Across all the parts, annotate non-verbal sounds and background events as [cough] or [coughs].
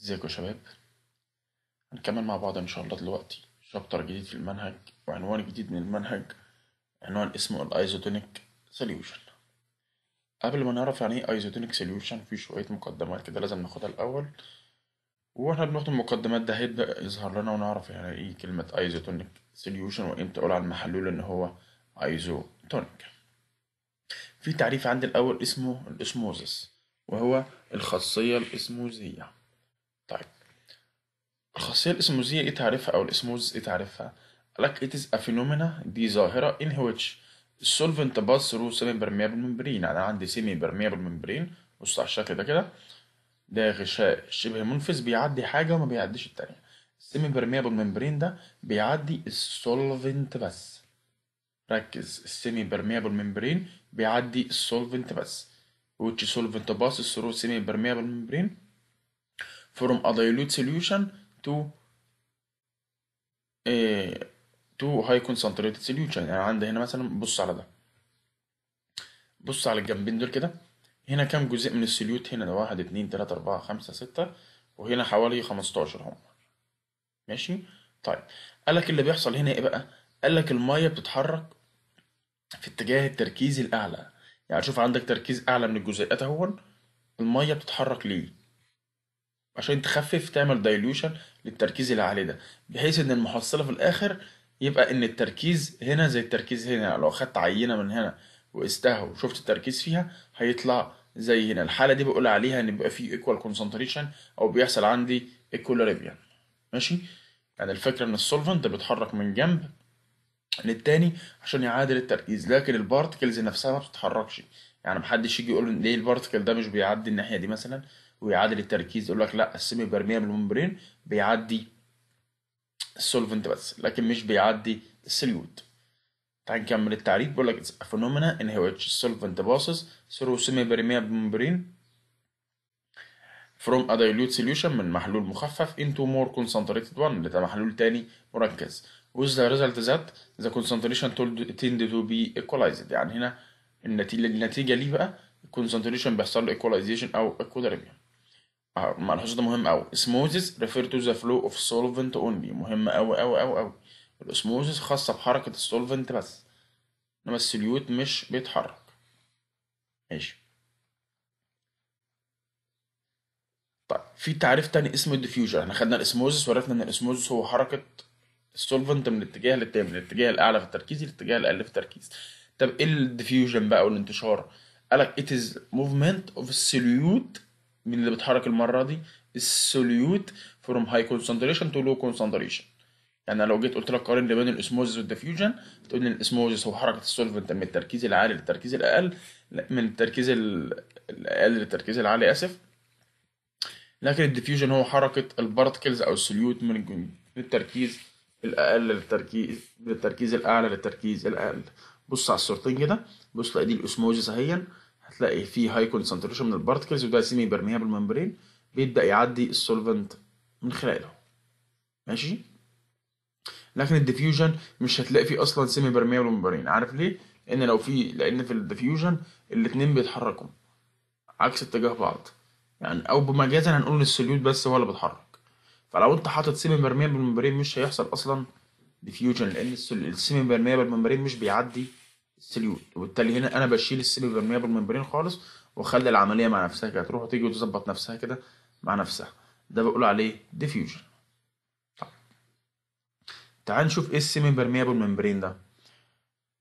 ازيكم يا شباب هنكمل مع بعض ان شاء الله دلوقتي شابتر جديد في المنهج وعنوان جديد من المنهج عنوان اسمه الايزوتونيك سوليوشن قبل ما نعرف يعني ايه ايزوتونيك سوليوشن في شويه مقدمات كده لازم ناخدها الاول واحنا بناخد المقدمات ده هيبدا يظهر لنا ونعرف يعني ايه كلمه ايزوتونيك سوليوشن وامتى اقول على المحلول ان هو ايزوتونيك في تعريف عندي الاول اسمه الاسموزس وهو الخاصيه الاسموزيه الخاصية الاسموزية إيه تعريفها أو الاسموز إيه تعريفها؟ لك it is a phenomena دي ظاهرة in which the solvent pass through semi-permeable membrane يعني عندي semi-permeable membrane بص على الشكل ده كده ده غشاء شبه منفذ بيعدي حاجة وما بيعديش التانية semi permeable membrane ده بيعدي السولفنت بس ركز السيمي بيرميابل ممبرين بيعدي السولفنت بس which solvent passes through semi permeable membrane from a dilute solution تو اه، تو هاي كونسنتريتد سوليوشن يعني عندي هنا مثلا بص على ده بص على الجنبين دول كده هنا كام جزء من السوليوت هنا ده واحد اتنين تلاتة أربعة خمسة ستة وهنا حوالي خمستاشر هم ماشي طيب قال لك اللي بيحصل هنا ايه بقى قال لك المية بتتحرك في اتجاه التركيز الأعلى يعني شوف عندك تركيز أعلى من الجزيئات أهون المية بتتحرك ليه عشان تخفف تعمل دايلوشن للتركيز اللي عليه ده بحيث ان المحصله في الاخر يبقى ان التركيز هنا زي التركيز هنا لو خدت عينه من هنا وقستها وشفت التركيز فيها هيطلع زي هنا الحاله دي بقول عليها ان بيبقى في ايكوال كونسنتريشن او بيحصل عندي ايكولاريبيان ماشي يعني الفكره ان السولفنت بيتحرك من جنب للتاني عشان يعادل التركيز لكن البارتكلز نفسها ما بتتحركش يعني محدش يجي يقول ليه البارتكل ده مش بيعدي الناحيه دي مثلا ويعادل التركيز يقول لك لا السيمي برميه ممبرين بيعدي السولفنت بس لكن مش بيعدي السليوت تعال نكمل التعريف بيقول لك فينومينا ان هي ويتش السولفنت باسس ثرو سيمي برميه بالممبرين from a dilute solution من محلول مخفف into more concentrated one اللي محلول تاني مركز with the result that the concentration told tend to be equalized يعني هنا النتيجة النتيجة ليه بقى concentration بيحصل له equalization أو equilibrium ملحوظة آه، ده مهم أوي اسموزيز refer to the flow of solvent only مهم أوي أوي أوي أوي الاسموزيز خاصة بحركة السولفنت بس إنما السليوت مش بيتحرك ماشي طيب في تعريف تاني اسمه الديفيوجر احنا خدنا الاسموزيز وعرفنا ان الاسموزيز هو حركة السولفنت من الاتجاه للتاني من الاتجاه الأعلى في التركيز للاتجاه الأقل في التركيز طب ايه الديفيوجن بقى والانتشار؟ قالك it is movement of solute مين اللي بيتحرك المره دي السوليوت فروم هاي كونسنتريشن تو لو كونسنتريشن يعني لو جيت قلت لك قارن بين الاسموزس والديفيوجن تقول لي الاسموزس هو حركه السولفنت من التركيز العالي للتركيز الاقل لا من التركيز الاقل للتركيز العالي اسف لكن الديفيوجن هو حركه البارتكلز او السوليوت من التركيز الاقل للتركيز من التركيز الاعلى للتركيز الاقل بص على الصورتين كده بص لا دي الاسموزس اهيا هتلاقي فيه هاي كونسنتريشن من البارتكلز وده سيمي برميه بالممبرين بيبدا يعدي السولفنت من خلاله ماشي لكن الديفيوجن مش هتلاقي فيه اصلا سيمي برميه بالممبرين عارف ليه لان لو في لان في الديفيوجن الاثنين بيتحركوا عكس اتجاه بعض يعني او بمجازا هنقول ان السوليوت بس هو اللي بيتحرك فلو انت حاطط سيمي برميه بالممبرين مش هيحصل اصلا ديفيوجن لان السيمي برميه بالممبرين مش بيعدي السليول وبالتالي هنا انا بشيل السليول وبرميها بالممبرين خالص واخلي العمليه مع نفسها كده تروح وتيجي وتظبط نفسها كده مع نفسها ده بقول عليه ديفيوجن طيب تعال نشوف ايه السيمي برميبل ممبرين ده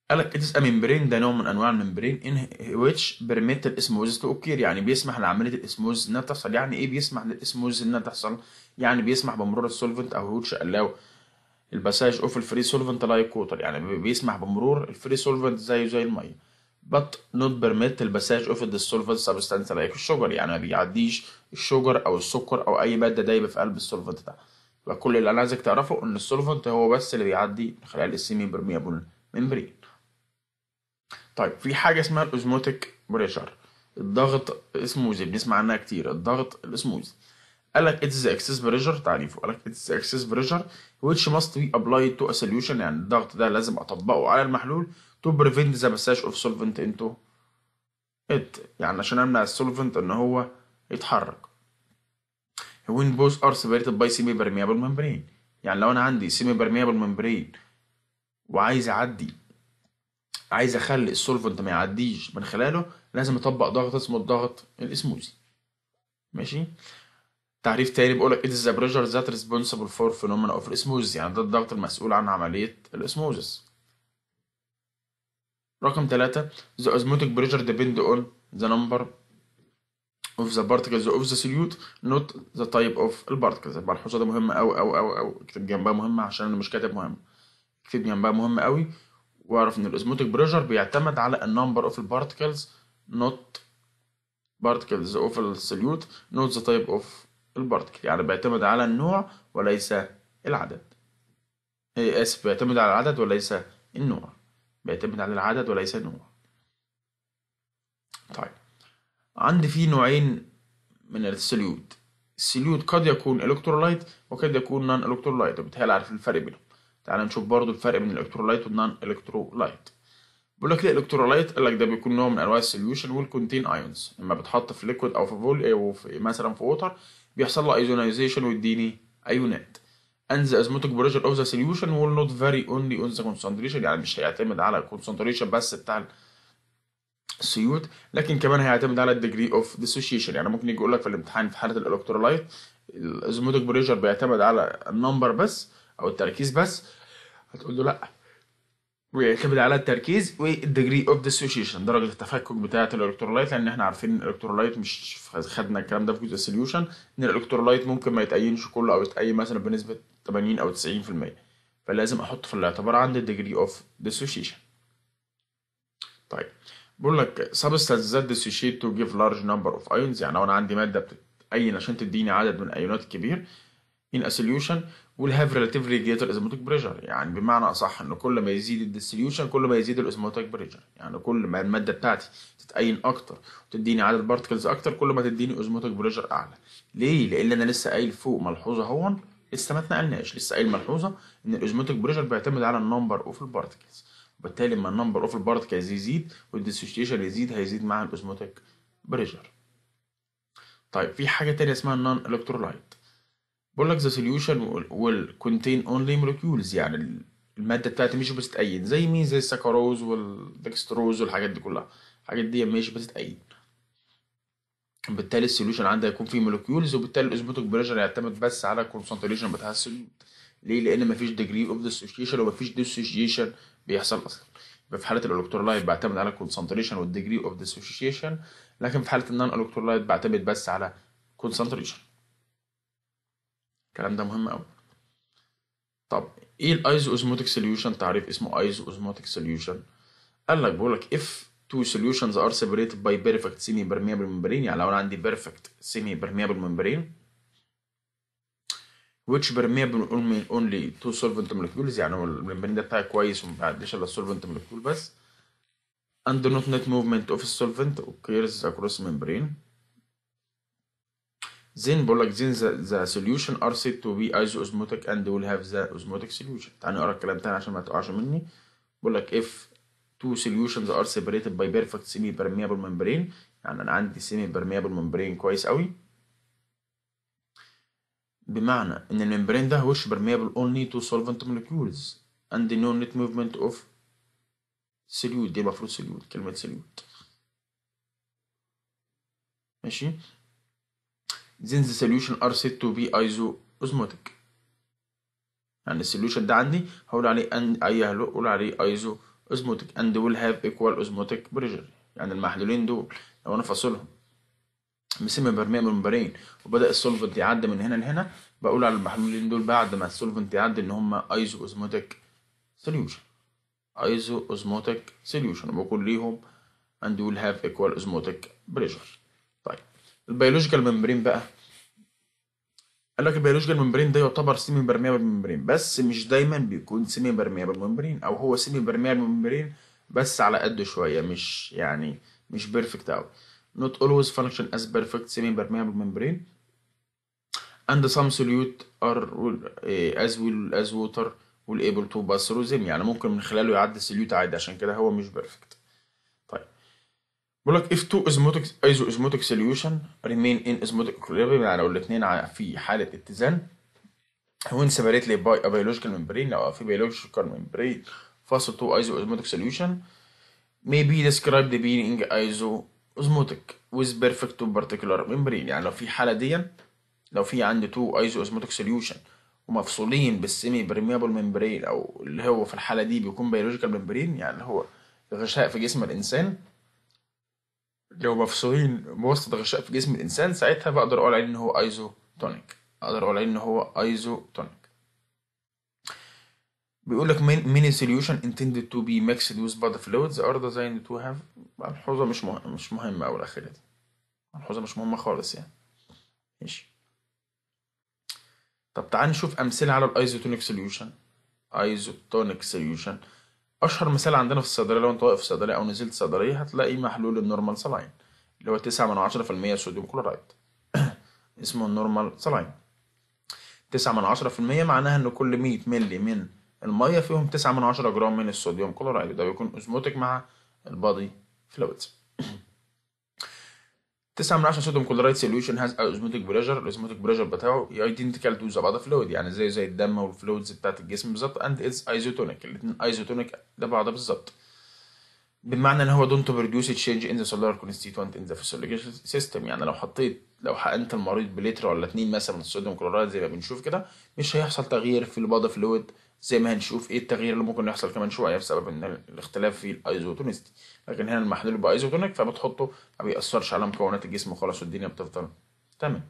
قالك لك اتس ا ده نوع من انواع الممبرين ان ويتش بيرميت الاسموزس تو اوكير يعني بيسمح لعمليه الاسموز انها تحصل يعني ايه بيسمح للاسموز انها تحصل يعني بيسمح بمرور السولفنت او هوت شقلاوه الباساج اوف الفري سولفنت لايك ووتر يعني بيسمح بمرور الفري سولفنت زيه زي الميه but not permit الباساج اوف الديسولفنت سبستانس لايك الشوجر يعني ما بيعديش الشوجر او السكر او اي ماده دايبه في قلب السولفنت ده وكل اللي انا عايزك تعرفه ان السولفنت هو بس اللي بيعدي من خلال السيمي برميابل ممبرين طيب في حاجه اسمها الاوزموتيك بريشر الضغط اسموزي بنسمع عنها كتير الضغط الاسموزي قال لك اتس اكسس بريشر تعريفه قال لك اتس اكسس بريشر which must be applied to a solution يعني الضغط ده لازم اطبقه على المحلول to prevent the passage of solvent into it يعني عشان امنع السولفنت ان هو يتحرك when both are separated by semi permeable membrane يعني لو انا عندي semi permeable membrane وعايز اعدي عايز اخلي السولفنت ما يعديش من خلاله لازم اطبق ضغط اسمه الضغط الاسموزي ماشي تعريف تاني بيقول لك it is the pressure that responsible for phenomena of osmosis يعني ده الضغط المسؤول عن عملية الأسموزس رقم ثلاثة the osmotic pressure depend on the number of the particles of the solute not the type of the يبقى الملحوظة دي مهمة أوي أوي أوي أوي اكتب جنبها مهمة عشان أنا مش كاتب مهمة اكتب جنبها مهمة أوي واعرف إن الأسموتيك بريشر بيعتمد على number of the particles not particles of the solute not the type of البارتكل يعني بيعتمد على النوع وليس العدد اسف بيعتمد على العدد وليس النوع بيعتمد على العدد وليس النوع طيب عندي في نوعين من السليود السليود قد يكون الكترولايت وقد يكون نان الكترولايت وبالتالي عارف الفرق بينهم تعال نشوف برضو الفرق بين الالكترولايت والنان الكترولايت بيقول لك الالكترولايت قال لك ده بيكون نوع من انواع السوليوشن والكونتين ايونز لما بتحط في ليكويد او في فول او في مثلا في ووتر بيحصل له ايزونايزيشن ويديني ايونات and the osmotic pressure of the solution will not vary only on the concentration يعني مش هيعتمد على الكونسنتريشن بس بتاع السيوت لكن كمان هيعتمد على الديجري اوف ديسوشيشن يعني ممكن يجي يقول لك في الامتحان في حاله الالكترولايت الازموتيك بريشر بيعتمد على النمبر بس او التركيز بس هتقول له لا ويعتمد على التركيز والديجري اوف ديسوشيشن درجه التفكك بتاعه الالكترولايت لان احنا عارفين ان الالكترولايت مش خدنا الكلام ده في جزء السوليوشن ان الالكترولايت ممكن ما يتأينش كله او يتأين مثلا بنسبه 80 او 90% فلازم احط في الاعتبار عندي الديجري اوف ديسوشيشن طيب بقول لك substances ذات dissociate to give large number of ايونز يعني لو انا عندي ماده بتتقين عشان تديني عدد من الايونات كبير in a solution ويل هاف ريلاتيفلي جريتر اسموتيك بريشر يعني بمعنى اصح ان كل ما يزيد الديستريبيوشن كل ما يزيد الاسموتيك بريشر يعني كل ما الماده بتاعتي تتاين اكتر وتديني عدد بارتكلز اكتر كل ما تديني اسموتيك بريشر اعلى ليه لان انا لسه قايل فوق ملحوظه اهون لسه ما اتنقلناش لسه قايل ملحوظه ان الاسموتيك بريشر بيعتمد على النمبر اوف البارتكلز وبالتالي لما النمبر اوف البارتكلز يزيد والديسوشيشن يزيد هيزيد مع الاسموتيك بريشر طيب في حاجه تانية اسمها النون الكترولايت بقول لك ذا سوليوشن ويل كونتين اونلي مولكيولز يعني الماده بتاعتي مش بتتأين زي مين زي السكروز والدكستروز والحاجات دي كلها الحاجات دي مش بتتأين بالتالي السوليوشن عندي هيكون فيه مولكيولز وبالتالي الاسبوتك بريشر يعتمد بس على الكونسنتريشن بتاع السوليوشن ليه لان مفيش ديجري اوف ديسوشيشن ومفيش ديسوشيشن بيحصل اصلا يبقى في حاله الالكترولايت بعتمد على الكونسنتريشن والديجري اوف ديسوشيشن لكن في حاله النان الكترولايت بعتمد بس على كونسنتريشن الكلام ده مهم قوي طب ايه الايزو اوزموتيك سوليوشن تعريف اسمه ايزو اوزموتيك سوليوشن قال لك بيقول لك اف two solutions are separated by perfect semi permeable membrane يعني لو انا عندي perfect semi permeable membrane which permeable only to solvent molecules يعني الممبرين ده بتاعي كويس وما بيعديش الا solvent molecule بس and do not net movement of solvent occurs across membrane زين بقول لك زين ذا سوليوشن ار سيت تو بي ايزو اوزموتيك اند ويل هاف ذا اوزموتيك سوليوشن تعالى اقرا الكلام تاني عشان ما تقعش مني بقول لك اف تو سوليوشنز ار سيبريتد باي بيرفكت سيمي برميبل ممبرين يعني انا عندي سيمي برميبل ممبرين كويس قوي بمعنى ان الممبرين ده وش برميبل اونلي تو سولفنت مولكيولز اند نو نت موفمنت اوف سوليوت دي المفروض سوليوت كلمه سوليوت ماشي then the solution are said to be isoosmotic يعني السوليوشن ده عندي هقول عليه أن اي هقول عليه ايزو اوزموتيك اند ويل هاف ايكوال osmotic بريشر يعني المحلولين دول لو انا فاصلهم بسمي برمية من وبدا السولفنت يعدي من هنا لهنا بقول على المحلولين دول بعد ما السولفنت يعدي ان هم ايزو اوزموتيك سوليوشن ايزو اوزموتيك سوليوشن وبقول ليهم اند ويل هاف ايكوال osmotic بريشر طيب البيولوجيكال ممبرين بقى قال لك البيولوجيكال الممبرين ده يعتبر سيمي برميبل ممبرين بس مش دايما بيكون سيمي برميبل ممبرين او هو سيمي برميبل ممبرين بس على قده شويه مش يعني مش بيرفكت قوي not always function as perfect semi permeable membrane and some solute are eh, as well as water will able to pass through them يعني ممكن من خلاله يعدي سوليوت عادي عشان كده هو مش بيرفكت بقول لك اف 2 اسموتكس ايزو اسموتك سوليوشن ريمين ان اسموتك اكوليبريم يعني لو الاثنين في حاله اتزان وين سيباريتلي باي بيولوجيكال ممبرين لو في بيولوجيكال ممبرين فاصل 2 ايزو اسموتك سوليوشن may be described being ايزو اسموتك with perfect to particular membrane يعني لو في حاله دي لو في عندي 2 ايزو اسموتك سوليوشن ومفصولين بالسيمي برميابل ممبرين او اللي هو في الحاله دي بيكون بيولوجيكال ممبرين يعني اللي هو غشاء في جسم الانسان لو مفصولين بواسطة غشاء في جسم الإنسان ساعتها بقدر أقول عليه إن هو أيزوتونيك أقدر أقول عليه إن هو أيزوتونيك بيقول لك ميني سوليوشن intended to be mixed with body fluids are designed to have الحوزة مش مهم مش مهمة أو الأخيرة دي الحوزة مش مهمة خالص يعني ماشي طب تعال نشوف أمثلة على الأيزوتونيك سوليوشن أيزوتونيك سوليوشن اشهر مثال عندنا في الصيدليه لو انت واقف في صيدليه او نزلت صيدليه هتلاقي محلول النورمال سلاين اللي هو 9 من 10% في الميه صوديوم كلورايد [coughs] اسمه النورمال سلاين 9 من 10% في الميه معناها ان كل 100 مللي من الميه فيهم 9 من 10 جرام من الصوديوم كلورايد ده بيكون اوزموتيك مع البادي فلويدز [coughs] تسعة من 10 صوديوم كلورايد سوليوشن هاز اوزموتيك بريشر الاوزموتيك بريشر بتاعه ايدنتيكال تو ذا باذر فلويد يعني زي زي الدم والفلويدز بتاعت الجسم بالظبط اند از ايزوتونيك الاثنين ايزوتونيك ده بعض بالظبط بمعنى ان هو دونت بريديوس تشينج ان ذا سولار كونستيتوانت ان ذا فيسيولوجيكال سيستم يعني لو حطيت لو حقنت المريض بلتر ولا اثنين مثلا من الصوديوم كلورايد زي ما بنشوف كده مش هيحصل تغيير في البادا فلويد زي ما هنشوف ايه التغيير اللي ممكن يحصل كمان شويه بسبب ان الاختلاف في الايزوتونستي لكن هنا المحلول بايزوتونيك فبتحطه ما بيأثرش على مكونات الجسم خالص والدنيا بتفضل تمام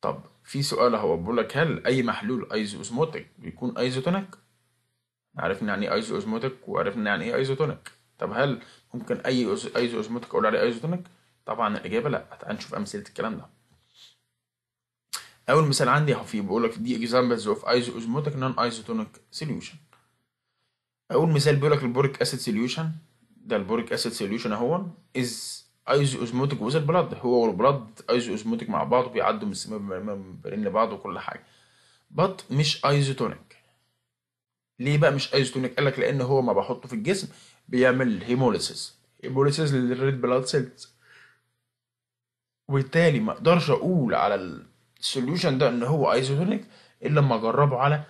طب في سؤال اهو بيقول لك هل اي محلول ايزو اوزموتيك بيكون ايزوتونيك عرفنا يعني ايه ايزو اوزموتيك وعرفنا يعني ايه ايزوتونيك طب هل ممكن اي ايزو اوزموتيك اقول عليه ايزوتونيك طبعا الاجابه لا نشوف امثله الكلام ده اول مثال عندي اهو فيه بيقول لك دي اكزامبلز اوف ايزو اوزموتيك نون ايزوتونيك سوليوشن اول مثال بيقول لك البوريك اسيد سوليوشن ده البوريك اسيد سوليوشن اهو از ايزو اوزموتيك وذ البلد هو والبلد ايزو اوزموتيك مع بعض بيعدوا من ممبرين لبعض وكل حاجه بط مش ايزوتونيك ليه بقى مش ايزوتونيك قال لك لان هو ما بحطه في الجسم بيعمل هيموليسيس هيموليسيس للريد بلاد سيلز وبالتالي ما اقدرش اقول على السوليوشن ده ان هو ايزوتونيك الا لما اجربه على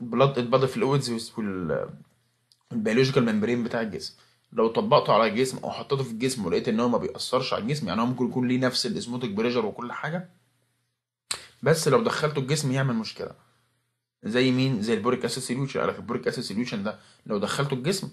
بلاد البادي فلويدز والبيولوجيكال ممبرين بتاع الجسم لو طبقته على الجسم او حطيته في الجسم ولقيت ان هو ما بيأثرش على الجسم يعني هو ممكن يكون ليه نفس الاسموتيك بريشر وكل حاجه بس لو دخلته الجسم يعمل مشكله زي مين زي البوريك اسيد سوليوشن على البوريك اسيد سوليوشن ده لو دخلته الجسم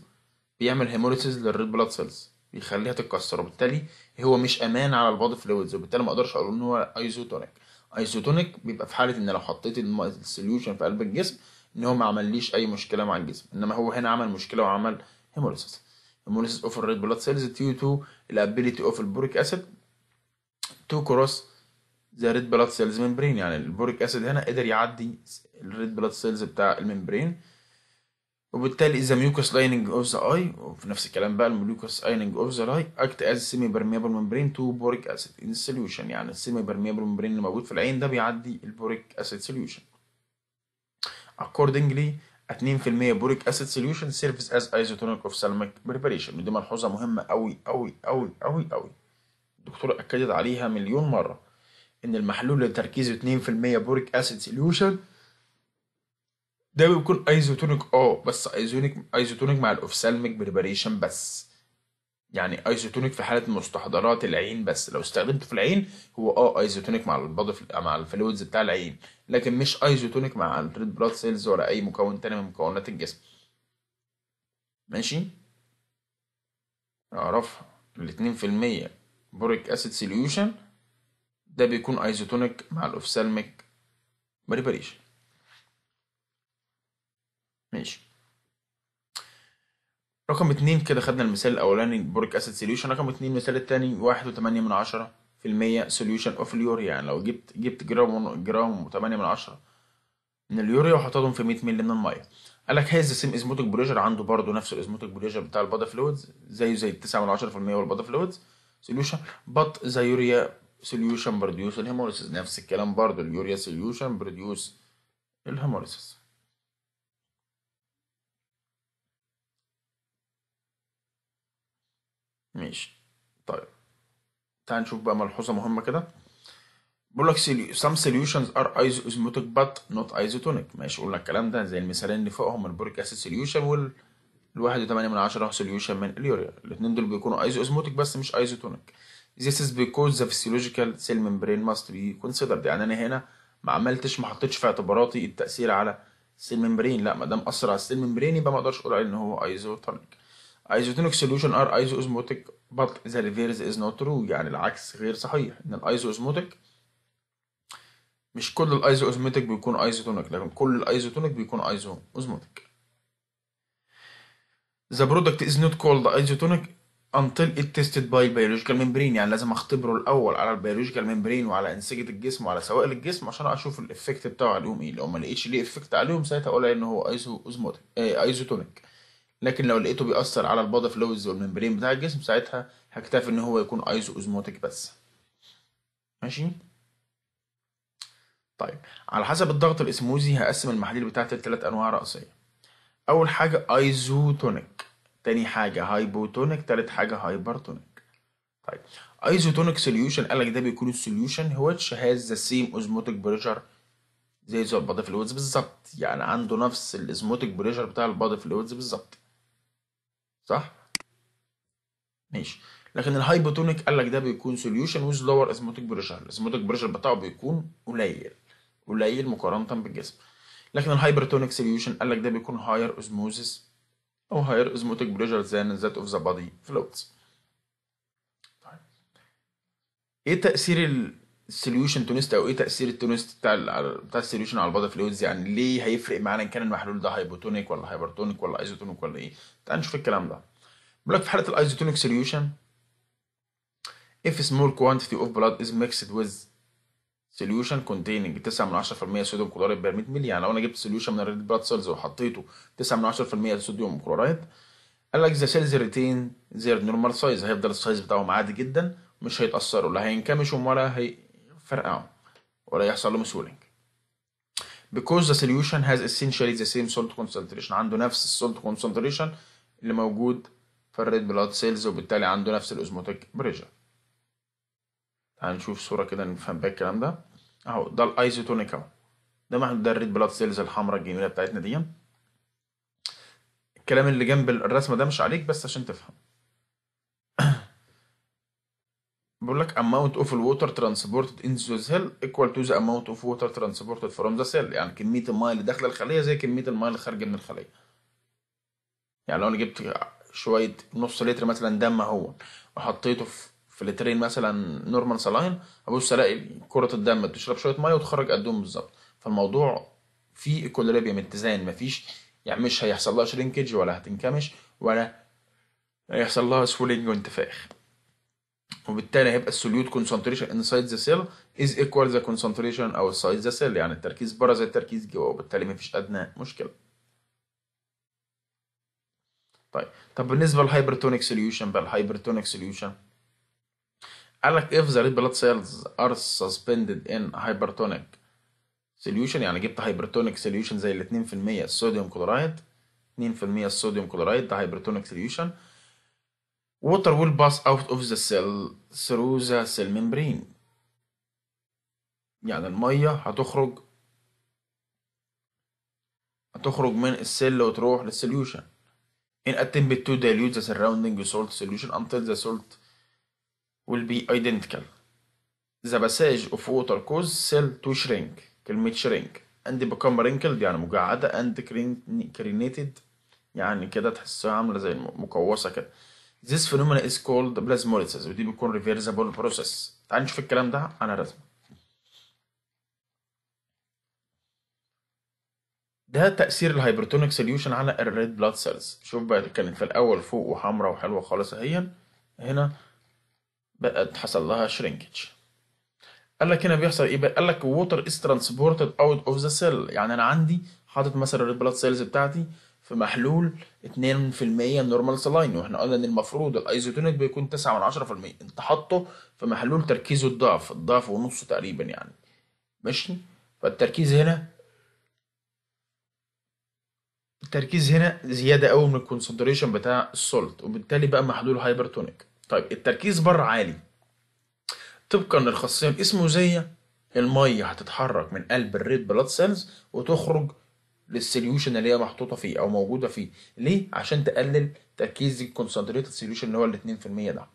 بيعمل هيموليسيس للريد بلاد سيلز بيخليها تتكسر وبالتالي هو مش امان على البادي فلويدز وبالتالي ما اقدرش اقول ان هو ايزوتونيك ايسوتونيك بيبقى في حاله ان لو حطيت السوليوشن في قلب الجسم ان هو ما عمليش اي مشكله مع الجسم انما هو هنا عمل مشكله وعمل هيموليسيس هيموليسيس اوف الريد بلاد سيلز ديو تو الابيليتي اوف البوريك اسيد تو كروس ذا ريد بلاد سيلز ممبرين يعني البوريك اسيد هنا قدر يعدي الريد بلاد سيلز بتاع الممبرين وبالتالي إذا mucus lining of the eye وفي نفس الكلام بقى mucus lining of the eye act as semi permeable membrane to boric acid in solution يعني السيمي permeable membrane اللي موجود في العين ده بيعدي البوريك acid solution accordingly 2% بوريك acid solution serves as isotonic of salmic preparation ودي ملحوظة مهمة أوي أوي أوي أوي أوي الدكتور أكدت عليها مليون مرة إن المحلول لتركيزه 2% بوريك acid solution ده بيكون ايزوتونيك اه بس ايزونيك ايزوتونيك مع الاوفسالميك بريباريشن بس يعني ايزوتونيك في حاله مستحضرات العين بس لو استخدمته في العين هو اه ايزوتونيك مع البض مع الفلويدز بتاع العين لكن مش ايزوتونيك مع الريد بلاد سيلز ولا اي مكون تاني من مكونات الجسم ماشي اعرفها الاتنين في المية بوريك اسيد سوليوشن ده بيكون ايزوتونيك مع الاوفسالميك بريباريشن ماشي رقم اتنين كده خدنا المثال الاولاني بوريك اسيد سوليوشن رقم اتنين المثال التاني واحد وتمانية من عشرة في المية سوليوشن اوف اليوريا يعني لو جبت جبت جرام جرام وتمانية من عشرة من اليوريا وحطيتهم في 100 مللي من المية قال لك هاز سيم ازموتيك بريشر عنده برضه نفس الازموتيك بريشر بتاع البادا فلويدز زيه زي 9 من 10% والبادا فلويدز سوليوشن بط ذا يوريا سوليوشن بروديوس الهيموليسيس نفس الكلام برضه اليوريا سوليوشن بروديوس الهيموليسيس ماشي طيب تعال نشوف بقى ملحوظة مهمة كده بيقول لك some solutions are isotonic but not isotonic ماشي قلنا الكلام ده زي المثالين اللي فوقهم البوريك اسيد سوليوشن وال الواحد وتمانية من عشرة سوليوشن من اليوريا الاتنين دول بيكونوا ايزوزموتيك بس مش ايزوتونيك This is because the physiological cell membrane must be considered يعني انا هنا ما عملتش ما حطيتش في اعتباراتي التأثير على السيل ممبرين لا ما دام اثر على السيل ممبرين يبقى ما اقدرش اقول عليه ان هو ايزوتونيك ايزوتونيك سوليوشن ار ايزو اوزموتيك بط ذا ريفيرس از نوت ترو يعني العكس غير صحيح ان الايزو اوزموتيك مش كل الايزو اوزموتيك بيكون ايزوتونيك لكن كل الايزوتونيك بيكون ايزو اوزموتيك ذا برودكت از نوت كولد ايزوتونيك until it tested by biological membrane يعني لازم اختبره الاول على البيولوجيكال ممبرين وعلى انسجه الجسم وعلى سوائل الجسم عشان اشوف الايفكت بتاعه عليهم ايه لو ما لقيتش ليه افكت عليهم ساعتها اقول ان هو ايزو اوزموتيك ايزوتونيك لكن لو لقيته بيأثر على البادي فلويدز والممبرين بتاع الجسم ساعتها هكتفي ان هو يكون ايزو اوزموتيك بس ماشي طيب على حسب الضغط الاسموزي هقسم المحاليل بتاعتي لثلاث انواع رئيسيه اول حاجه ايزوتونيك تاني حاجه هايبوتونيك تالت حاجه هايبرتونيك طيب ايزوتونيك سوليوشن قالك ده بيكون السوليوشن هو هاز ذا سيم اوزموتيك بريشر زي زي البادي فلويدز بالظبط يعني عنده نفس الاسموتيك بريشر بتاع البادي فلويدز بالظبط صح ماشي لكن الهايبوتونيك قال لك ده بيكون سوليوشن ويز لور اسموتيك بريشر الاسموتيك بريشر بتاعه بيكون قليل قليل مقارنه بالجسم لكن الهايبرتونيك سوليوشن قال لك ده بيكون هاير اوزموزيس او هاير اوزموتيك بريشر ذان ذات اوف ذا بادي فلويدز ايه تاثير سوليوشن تونست او ايه تاثير التونست بتاع بتاع السوليوشن على البادا فلويدز يعني ليه هيفرق معانا ان كان المحلول ده هايبوتونيك ولا هايبرتونيك ولا ايزوتونيك ولا ايه تعال نشوف الكلام ده بيقول لك في حاله الايزوتونيك سوليوشن if small quantity of blood is mixed with solution containing 9 من 10% صوديوم كلوريد بير 100 مللي يعني لو انا جبت سوليوشن من الريد بلاد سيلز وحطيته 9 من 10% صوديوم كلوريد قال لك ذا سيلز ريتين زير نورمال سايز هيفضل السايز بتاعهم عادي جدا مش هيتاثروا لا هينكمشوا ولا هي فرقعه ولا يحصل له مسولينج because the solution has essentially the same salt concentration عنده نفس السولت concentration اللي موجود في الريد بلاد سيلز وبالتالي عنده نفس الاوزموتيك بريشر تعال نشوف صورة كده نفهم بقى الكلام ده اهو ده الايزوتونيك اهو ده ده الريد بلاد سيلز الحمراء الجميلة بتاعتنا دي الكلام اللي جنب الرسمة ده مش عليك بس عشان تفهم بيقول لك amount of water transported in the cell equal to the amount of water transported from the cell يعني كمية الماء اللي داخلة الخلية زي كمية الماء اللي خارجة من الخلية يعني لو أنا جبت شوية نص لتر مثلا دم أهو وحطيته في لترين مثلا نورمال سلاين أبص ألاقي كرة الدم بتشرب شوية مية وتخرج قدهم بالظبط فالموضوع في إيكوليبيم اتزان مفيش يعني مش هيحصل لها شرينكج ولا هتنكمش ولا هيحصل لها سولينج وانتفاخ وبالتالي هيبقى السوليوت كونسنتريشن انسايد ذا سيل از ايكوال ذا كونسنتريشن او سايد ذا سيل يعني التركيز بره زي التركيز جوه وبالتالي مفيش ادنى مشكله. طيب طب بالنسبه للهايبرتونيك سوليوشن بقى الهايبرتونيك سوليوشن قال لك اف ذا red blood cells are suspended in hypertonic solution يعني جبت هايبرتونيك سوليوشن زي ال 2% الصوديوم كلورايد 2% الصوديوم كلورايد ده هايبرتونيك سوليوشن Water will pass out of the cell through the cell membrane يعني المية هتخرج هتخرج من السل وتروح للسوليوشن in attempt to dilute the surrounding salt solution until the salt will be identical the passage of water causes cell to shrink كلمة shrink and become wrinkled يعني مجعدة and crenated يعني كده تحسها عاملة زي مقوسة كده This phenomenon is called plasmolysis ودي بيكون reversible process تعال نشوف الكلام ده على رسمه. ده تأثير الهايبرتونيك سوليوشن على الريد بلاد سيلز شوف بقى كانت في الأول فوق وحمرا وحلوة خالص اهي هنا بقت حصل لها شرينكج قال لك هنا بيحصل ايه بقى قال لك water is transported out of the cell يعني انا عندي حاطط مثلا الريد بلاد سيلز بتاعتي في محلول 2% نورمال سلاين واحنا قلنا ان المفروض الايزوتونيك بيكون 9 من 10% انت حاطه في محلول تركيزه الضعف الضعف ونص تقريبا يعني ماشي فالتركيز هنا التركيز هنا زياده قوي من الكونسنتريشن بتاع السولت وبالتالي بقى محلول هايبرتونيك طيب التركيز بره عالي طبقا للخاصيه زي الميه هتتحرك من قلب الريد بلاد سيلز وتخرج للسوليوشن اللي هي محطوطه فيه او موجوده فيه ليه عشان تقلل تركيز الكونسنتريت سوليوشن اللي هو ال 2% ده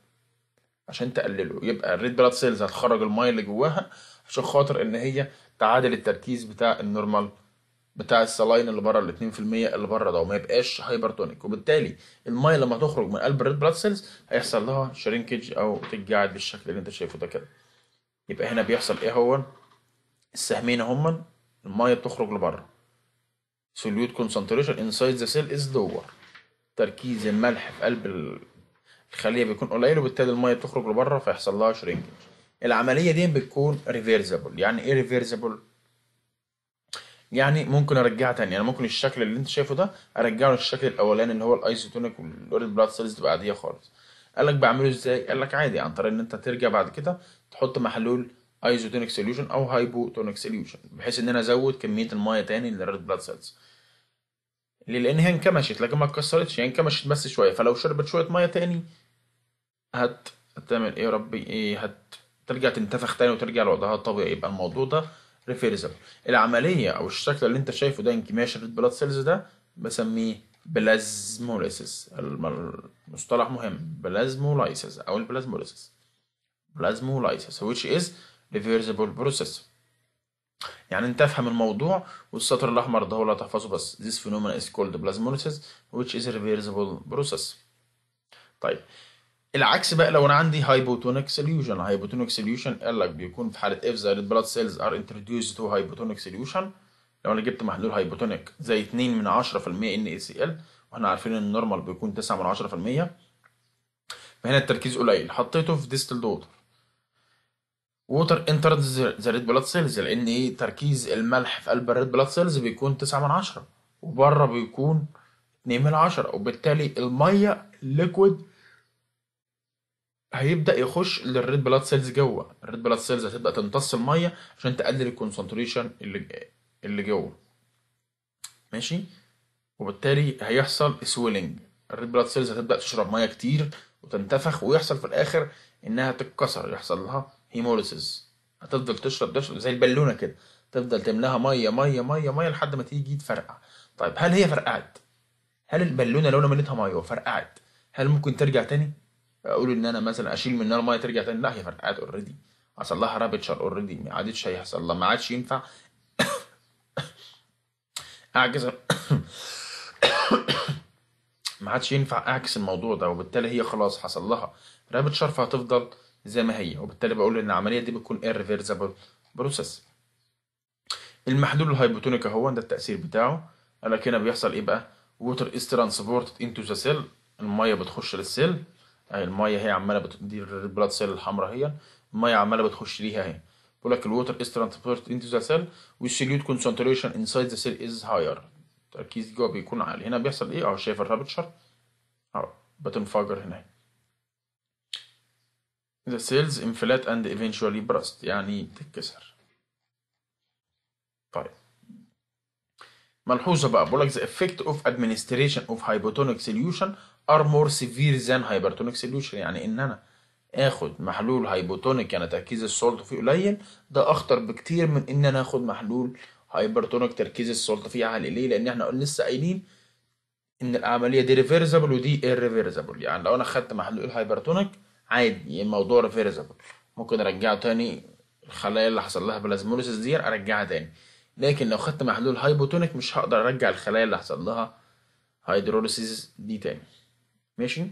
عشان تقلله يبقى الريد بلاد سيلز هتخرج الميه اللي جواها عشان خاطر ان هي تعادل التركيز بتاع النورمال بتاع السلاين اللي بره ال 2% اللي بره ده وما يبقاش هايبرتونيك وبالتالي الميه لما تخرج من قلب الريد بلاد سيلز هيحصل لها شرينكج او تتجعد بالشكل اللي انت شايفه ده كده يبقى هنا بيحصل ايه هو السهمين هما الميه بتخرج لبره سوليوت كونسنتريشن انسايد ذا سيل از لور تركيز الملح في قلب الخليه بيكون قليل وبالتالي الميه بتخرج لبره فيحصل لها شرينج العمليه دي بتكون ريفيرسيبل يعني ايه ريفيرسيبل يعني ممكن ارجعها تاني يعني ممكن الشكل اللي انت شايفه ده ارجعه للشكل الاولاني اللي هو الايزوتونيك والريد بلاد سيلز تبقى عاديه خالص قال لك بعمله ازاي قال لك عادي عن طريق ان انت ترجع بعد كده تحط محلول ايزوتونيك سوليوشن او هايبوتونيك سوليوشن بحيث ان انا ازود كميه الميه تاني للريد بلاد سيلز ليه لان هي انكمشت لكن ما اتكسرتش هي انكمشت بس شويه فلو شربت شويه ميه تاني هت هتعمل ايه يا ربي ايه هت ترجع تنتفخ تاني وترجع لوضعها الطبيعي يبقى الموضوع ده ريفيرزبل العمليه او الشكل اللي انت شايفه ده انكماش الريد بلاد سيلز ده بسميه بلازموليسيس المصطلح مهم بلازموليسيس او البلازموليسيس بلازموليسيس which is reversible process يعني انت افهم الموضوع والسطر الاحمر ده هو اللي هتحفظه بس this phenomenon is called plasmolysis which is a reversible process طيب العكس بقى لو انا عندي هايبوتونيك سوليوشن هايبوتونيك solution قال لك بيكون في حاله if the red blood cells are introduced to hypotonic solution لو انا جبت محلول هايبوتونيك زي 2 من 10% NaCl واحنا عارفين ان النورمال بيكون 9 من 10% فهنا التركيز قليل حطيته في ديستل دوتر ووتر انترز ذا ريد بلاد سيلز لان ايه تركيز الملح في قلب الريد بلاد سيلز بيكون 9 من 10 وبره بيكون 2 من 10 وبالتالي الميه الليكويد هيبدا يخش للريد بلاد سيلز جوه الريد بلاد سيلز هتبدا تمتص الميه عشان تقلل الكونسنتريشن اللي اللي جوه ماشي وبالتالي هيحصل سويلنج الريد بلاد سيلز هتبدا تشرب ميه كتير وتنتفخ ويحصل في الاخر انها تتكسر يحصل لها هيموليسيس هتفضل تشرب تشرب زي البالونه كده تفضل تملاها ميه ميه ميه ميه لحد ما تيجي تفرقع طيب هل هي فرقعت هل البالونه لو انا مليتها ميه وفرقعت هل ممكن ترجع تاني اقول ان انا مثلا اشيل منها الميه ترجع تاني لا هي فرقعت اوريدي حصل لها رابتشر اوريدي ما عادتش هيحصل لها ما عادش ينفع [coughs] اعكس [coughs] ما عادش ينفع اعكس الموضوع ده وبالتالي هي خلاص حصل لها رابتشر فهتفضل زي ما هي وبالتالي بقول ان العمليه دي بتكون irreversible بروسيس المحلول الهايبوتونيك اهو ده التاثير بتاعه قال لك هنا بيحصل ايه بقى ووتر از ترانسبورتد انتو ذا سيل الميه بتخش للسيل اهي الميه هي عماله بتدير البلاد سيل الحمراء هي الميه عماله بتخش ليها اهي بيقول لك الووتر از ترانسبورتد انتو ذا سيل والسوليوت كونسنتريشن انسايد ذا سيل از هاير التركيز جوه بيكون عالي هنا بيحصل ايه اهو شايف الرابتشر اهو بتنفجر هنا The cells inflate and eventually burst يعني بتتكسر طيب ملحوظة بقى بقول لك the effect of administration of hypotonic solution are more severe than hypertonic solution يعني ان انا اخد محلول هايبوتونيك يعني تركيز السولت فيه قليل ده اخطر بكتير من ان انا اخد محلول هايبرتونيك تركيز السولت فيه عالي ليه لان احنا قلنا لسه قايلين ان العمليه دي ريفيرزابل ودي ايرفيرزبل يعني لو انا اخدت محلول هايبرتونيك عادي الموضوع ريفيرزبل ممكن ارجعه تاني الخلايا اللي حصل لها بلازموليسيس دي ارجعها تاني لكن لو خدت محلول هايبوتونيك مش هقدر ارجع الخلايا اللي حصل لها هيدروليسيس دي تاني ماشي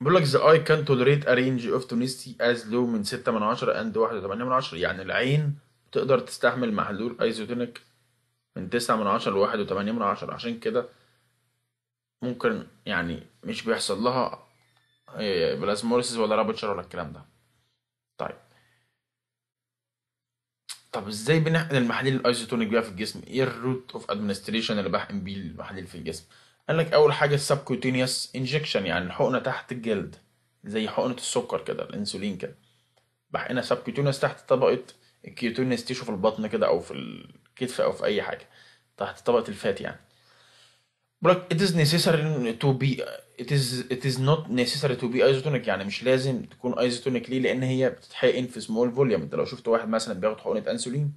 بيقول لك the eye can tolerate a range of tonicity as low من 6 من 10 اند 1 8 من 10 يعني العين تقدر تستحمل محلول ايزوتونيك من 9 من 10 ل 1 و 8 من 10 عشان كده ممكن يعني مش بيحصل لها ايه، ايه، ايه، بلاسموريسيس ولا رابتشر ولا الكلام ده طيب طب ازاي بنحقن المحاليل الايزوتونيك بيها في الجسم ايه الروت اوف ادمنستريشن اللي بحقن بيه المحاليل في الجسم قال لك اول حاجه السبكوتينيوس انجكشن يعني الحقنه تحت الجلد زي حقنه السكر كده الانسولين كده بحقنها سبكوتينيوس تحت طبقه الكيوتينيوس تيشو في البطن كده او في الكتف او في اي حاجه تحت طبقه الفات يعني بقول لك it is necessary to be it is it is not necessary to be isotonic يعني مش لازم تكون isotonic ليه لان هي بتتحقن في small volume انت لو شفت واحد مثلا بياخد حقنه انسولين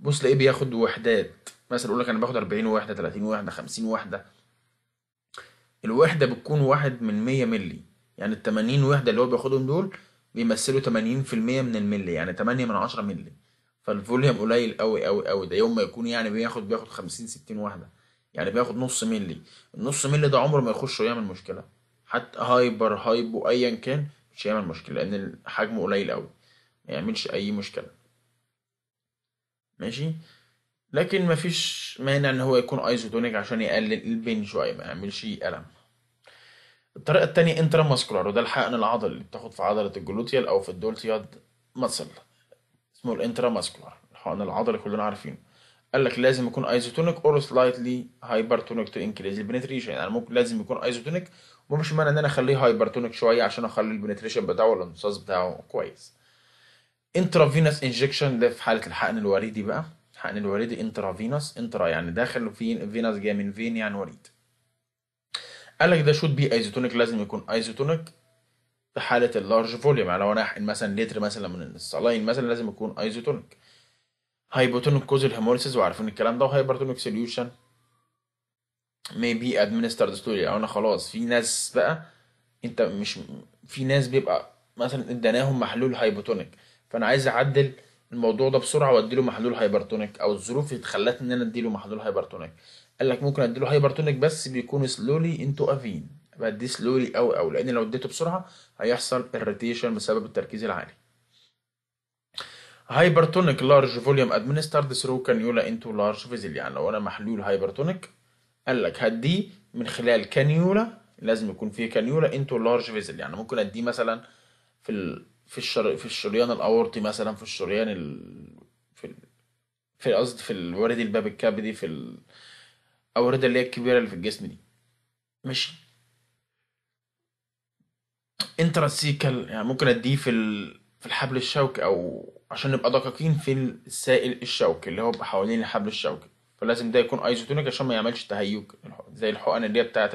بص تلاقيه بياخد وحدات مثلا اقول لك انا باخد 40 وحده 30 وحده 50 وحده الوحده بتكون واحد من 100 مللي يعني ال 80 وحده اللي هو بياخدهم دول بيمثلوا 80% من الملي يعني 8 من 10 ملي فالفوليوم قليل قوي قوي قوي ده يوم ما يكون يعني بياخد بياخد 50 60 واحده يعني بياخد نص ملي النص ملي ده عمره ما يخش ويعمل مشكله حتى هايبر هايبو ايا كان مش هيعمل مشكله لان حجمه قليل قوي ما يعملش اي مشكله ماشي لكن مفيش مانع ان هو يكون ايزوتونيك عشان يقلل البين شويه ما يعملش الم الطريقه الثانيه انترا ماسكولار وده الحقن العضلي اللي بتاخد في عضله الجلوتيال او في الدولتياد ماسل اسمه الانترا ماسكولار الحقن العضلي كلنا عارفينه قال لك لازم يكون ايزوتونيك اور سلايتلي هايبرتونيك تو انكريز البنتريشن يعني ممكن لازم يكون ايزوتونيك ومش معنى ان انا اخليه هايبرتونيك شويه عشان اخلي البنتريشن بتاعه ولا الامتصاص بتاعه كويس انترافينوس انجكشن ده في حاله الحقن الوريدي بقى الحقن الوريدي انترافينوس انترا يعني داخل في فينوس جايه من فين يعني وريد قال لك ده شود بي ايزوتونيك لازم يكون ايزوتونيك في حاله اللارج فوليوم يعني لو انا احقن مثلا لتر مثلا من الصلاين مثلا لازم يكون ايزوتونيك هايبوتونيك كوز الهيموليسيس وعارفين الكلام ده وهايبرتونيك سوليوشن may be administered slowly او انا خلاص في ناس بقى انت مش في ناس بيبقى مثلا اديناهم محلول هايبوتونيك فانا عايز اعدل الموضوع ده بسرعه واديله محلول هايبرتونيك او الظروف اللي اتخلت ان انا اديله محلول هايبرتونيك قال لك ممكن اديله هايبرتونيك بس بيكون سلولي انتو افين بديه سلولي او او لان لو اديته بسرعه هيحصل اريتيشن بسبب التركيز العالي هايبرتونيك لارج فوليوم ادمنسترد ثرو كانيولا انتو لارج فيزل يعني لو انا محلول هايبرتونيك قال لك هديه من خلال كانيولا لازم يكون فيه كانيولا انتو لارج فيزل يعني ممكن اديه مثلا في ال... في الشر... في الشريان الاورطي مثلا في الشريان ال... في ال... في قصدي في الورد الباب الكبدي في الاورده اللي هي الكبيره اللي في الجسم دي ماشي انتراسيكال يعني ممكن اديه في ال... في الحبل الشوكي او عشان نبقى دقيقين في السائل الشوكي اللي هو حوالين الحبل الشوكي فلازم ده يكون ايزوتونيك عشان ما يعملش تهيج زي الحقن اللي هي بتاعه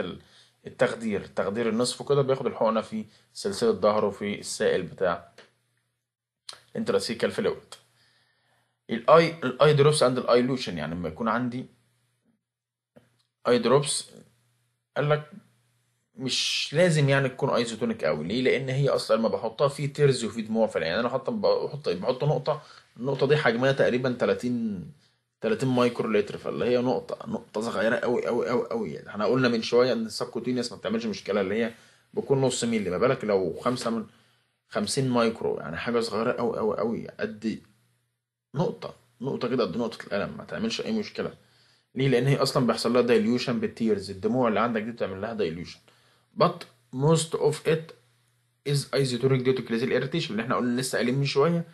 التخدير تخدير النصف كده بياخد الحقنه في سلسله ظهره في السائل بتاع انتراسيكال فلويد الاي الاي دروبس اند الاي لوشن يعني لما يكون عندي اي دروبس قال لك مش لازم يعني تكون ايزوتونيك قوي ليه لان هي اصلا لما بحطها في ترز وفي دموع في العين انا حتى بحط بحط نقطه النقطه دي حجمها تقريبا 30 30 مايكرو لتر فاللي هي نقطه نقطه صغيره قوي قوي قوي قوي يعني احنا قلنا من شويه ان السبكوتينيوس ما بتعملش مشكله اللي هي بتكون نص ميلي ما بالك لو 5 من 50 مايكرو يعني حاجه صغيره قوي قوي قوي قد نقطه نقطه كده قد نقطه القلم ما تعملش اي مشكله ليه لان هي اصلا بيحصل لها دايليوشن بالتيرز الدموع اللي عندك دي بتعمل لها دايليوشن but most of it is isotonic due to glacial irritation اللي احنا قلنا لسه قايلين من شويه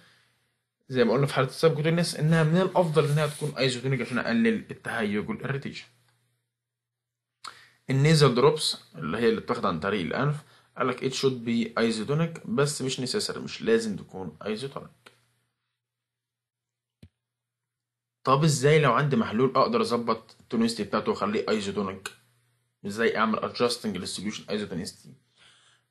زي ما قلنا في حاله الناس انها من الافضل انها تكون ايزوتونيك عشان اقلل التهيج والارتيشن النيزل دروبس اللي هي اللي بتاخد عن طريق الانف قالك it should be isotonic بس مش necessary مش لازم تكون isotonic طب ازاي لو عندي محلول اقدر اظبط التونستي بتاعته واخليه ايزوتونيك ازاي اعمل ادجاستنج للسوليوشن ايزوتنستي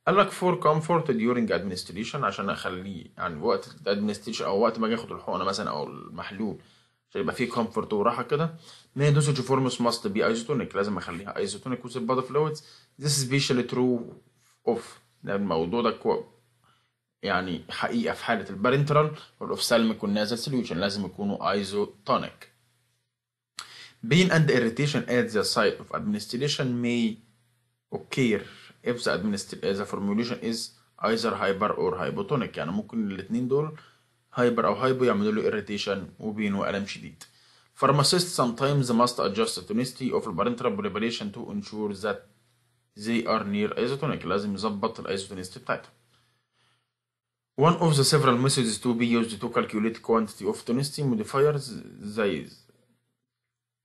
قال لك فور كومفورت ديورنج ادمنستريشن عشان اخليه يعني وقت الادمنستريشن او وقت ما اجي اخد الحقنه مثلا او المحلول عشان يبقى فيه كومفورت وراحه كده ان هي دوسج فورمس ماست بي ايزوتونيك لازم اخليها ايزوتونيك وسط بادي فلويدز ذس سبيشالي ترو اوف الموضوع ده كو يعني حقيقه في حاله البارنترال سالمك والنازل سوليوشن لازم يكونوا ايزوتونيك Pain and irritation at the site of administration may occur if the, the formulation is either hyper or hypotonic يعني ممكن الاتنين دول هايبر أو هايبو يعملوا له irritation وبين وألم شديد. Pharmacists sometimes must adjust the tonicity of the parenteral preparation to ensure that they are near isotonic لازم يظبط الايزوتونيستي بتاعته. One of the several methods to be used to calculate quantity of tonicity modifiers is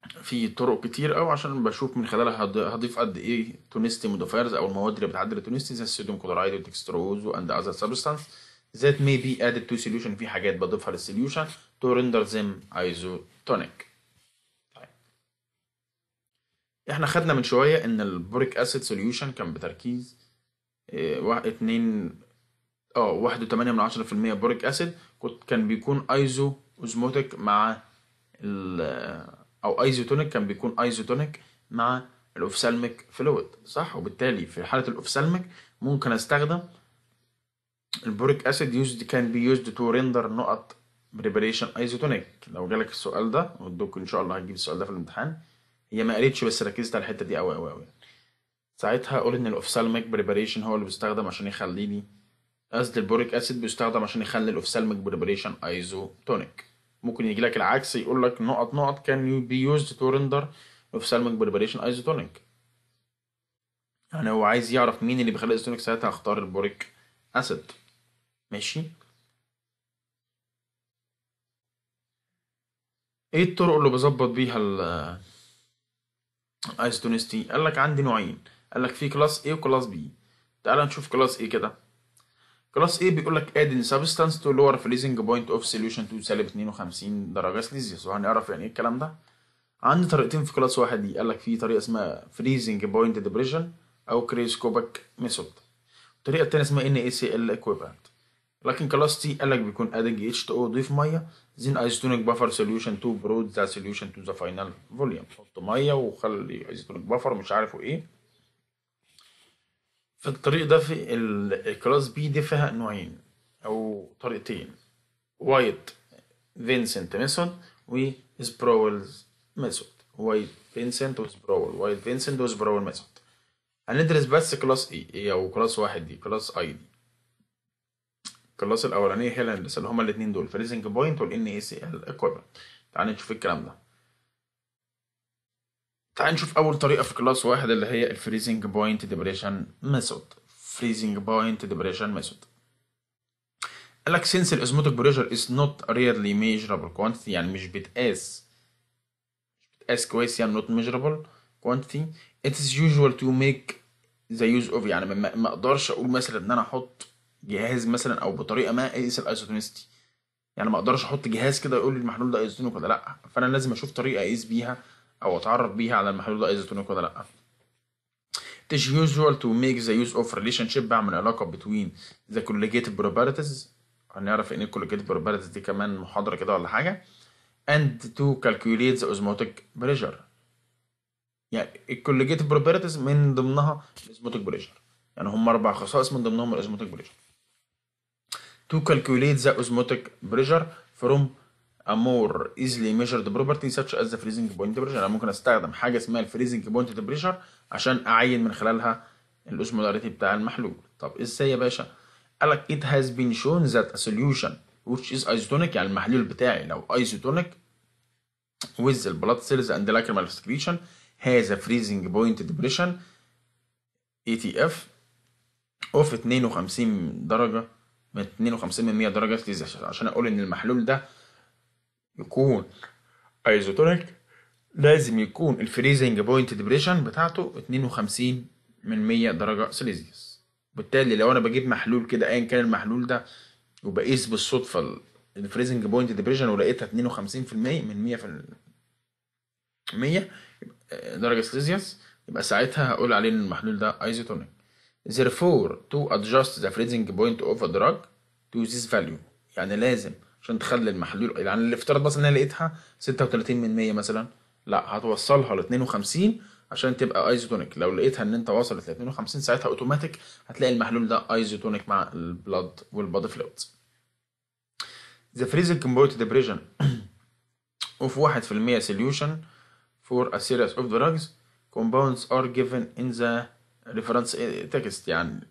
في طرق كتير قوي عشان بشوف من خلالها هضيف قد ايه تونستي مودفايرز او المواد اللي بتعدل التونستي زي السوديوم كلورايد والدكستروز واند اذر سبستانس ذات مي بي ادد تو سوليوشن في حاجات بضيفها للسوليوشن تو render ايزو تونيك طيب احنا خدنا من شويه ان البوريك اسيد سوليوشن كان بتركيز آه، اتنين اه واحد وتمانية من عشرة في المية بوريك اسيد كان بيكون ايزو اوزموتيك مع ال او ايزوتونيك كان بيكون ايزوتونيك مع الاوفسالميك فلويد صح وبالتالي في حاله الاوفسالميك ممكن استخدم البوريك اسيد يوزد كان بي يوزد تو ريندر نقط بريباريشن ايزوتونيك لو جالك السؤال ده والدوك ان شاء الله هتجيب السؤال ده في الامتحان هي ما قالتش بس ركزت على الحته دي قوي قوي قوي ساعتها اقول ان الاوفسالميك بريباريشن هو اللي بيستخدم عشان يخليني قصد البوريك اسيد بيستخدم عشان يخلي الاوفسالميك بريباريشن ايزوتونيك ممكن يجي لك العكس يقول لك نقط نقط كان بي يوزد تو ريندر سالمك بريباريشن ايزوتونيك يعني هو عايز يعرف مين اللي بيخلي ايزوتونيك ساعتها هختار البوريك اسيد ماشي ايه الطرق اللي بظبط بيها ال ايزوتونيستي قال لك عندي نوعين قال لك في كلاس A وكلاس B تعال نشوف كلاس A كده كلاس ايه بيقول لك اد in substance to lower freezing point of solution to سالب 52 درجة سليزيوس وهنعرف يعني ايه الكلام ده عندي طريقتين في كلاس واحد دي قال لك في طريقة اسمها فريزنج بوينت ديبريشن أو كريسكوبك ميثود الطريقة الثانيه اسمها ان اي سي ال ايكويفالنت لكن كلاس تي قال لك بيكون adding اتش تو o ضيف مية زين ايزوتونيك بافر سوليوشن تو برود ذا سوليوشن تو ذا فاينل فوليوم حط ميه وخلي ايزوتونيك بافر مش عارفه ايه في الطريق ده في الكلاس بي دي فيها نوعين او طريقتين وايت فينسنت ميثود وسبراولز ميثود وايت فينسنت وسبراول وايت فينسنت وسبراول ميثود هندرس بس كلاس اي اي او كلاس واحد دي كلاس اي دي الكلاس الاولانيه هي اللي هندرسها اللي هما الاثنين دول فريزنج بوينت والان اي سي ال تعال نشوف الكلام ده تعال نشوف أول طريقة في كلاس واحد اللي هي الفريزنج بوينت ديبريشن ميثود فريزنج بوينت ديبريشن ميثود قال لك since الاوزموتيك بريشر is not really measurable quantity يعني مش بتقاس مش بتقاس كويس يعني not measurable quantity it is usual to make the use of يعني ما اقدرش اقول مثلا ان انا احط جهاز مثلا او بطريقه ما اقيس الايزوتونيستي يعني ما اقدرش احط جهاز كده يقول لي المحلول ده ايزوتونيك ولا لا فانا لازم اشوف طريقه اقيس بيها او اتعرف بيها على المحلول ده ايزوتونيك ولا لا تش يوزوال تو ميك ذا يوز اوف ريليشن شيب بعمل علاقة between ذا colligative properties هنعرف ان الكولوجيت بربرت دي كمان محاضره كده ولا حاجه اند تو كالكوليت ذا اوزموتيك pressure يعني الكولوجيت بربرتس من ضمنها الاوزموتيك بريشر يعني هم اربع خصائص من ضمنهم الاوزموتيك بريشر تو كالكوليت ذا اوزموتيك pressure فروم a more easily measured property such as the freezing point pressure انا ممكن استخدم حاجه اسمها الفريزنج بوينت temperature عشان اعين من خلالها الاسمولاريتي بتاع المحلول طب ازاي يا باشا قالك it has been shown that a solution which is isotonic يعني المحلول بتاعي لو isotonic with the blood cells and lacrimal secretion has a freezing point depression ATF of 52 درجة من 52 من 100 درجة عشان اقول ان المحلول ده يكون ايزوتونيك لازم يكون الفريزنج بوينت ديبريشن بتاعته 52 من 100 درجة سيليزيوس بالتالي لو انا بجيب محلول كده ايا كان المحلول ده وبقيس بالصدفة الفريزنج بوينت ديبريشن ولقيتها 52% من 100 في 100 درجة سيليزيوس يبقى ساعتها هقول عليه ان المحلول ده ايزوتونيك therefore to adjust the freezing point of a drug to this value يعني لازم عشان تخلي المحلول يعني اللي افترض مثلا ان انا لقيتها 36 من 100 مثلا لا هتوصلها ل 52 عشان تبقى ايزوتونيك لو لقيتها ان انت وصلت ل 52 ساعتها اوتوماتيك هتلاقي المحلول ده ايزوتونيك مع البلاد والبادي فلويدز The freezing compote depression [coughs] of 1% solution for a series of drugs compounds are given in the reference eh, text يعني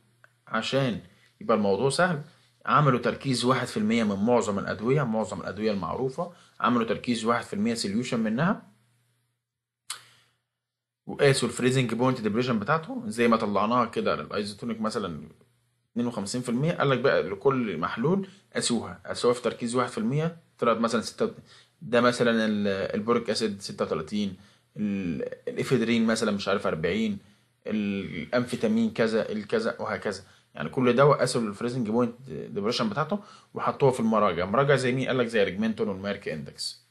عشان يبقى الموضوع سهل عملوا تركيز 1% من معظم الأدوية معظم الأدوية المعروفة عملوا تركيز 1% سوليوشن منها وقاسوا الفريزنج بوينت ديبريشن بتاعته زي ما طلعناها كده للايزوتونيك مثلا 52% قال لك بقى لكل محلول قاسوها قاسوها في تركيز 1% طلعت مثلا 6 ده مثلا البوريك اسيد 36 الافيدرين مثلا مش عارف 40 الامفيتامين كذا الكذا وهكذا يعني كل ده وقاسوا الفريزنج بوينت ديبريشن بتاعته وحطوها في المراجع مراجع زي مين قال لك زي ريجمنتون والمارك اندكس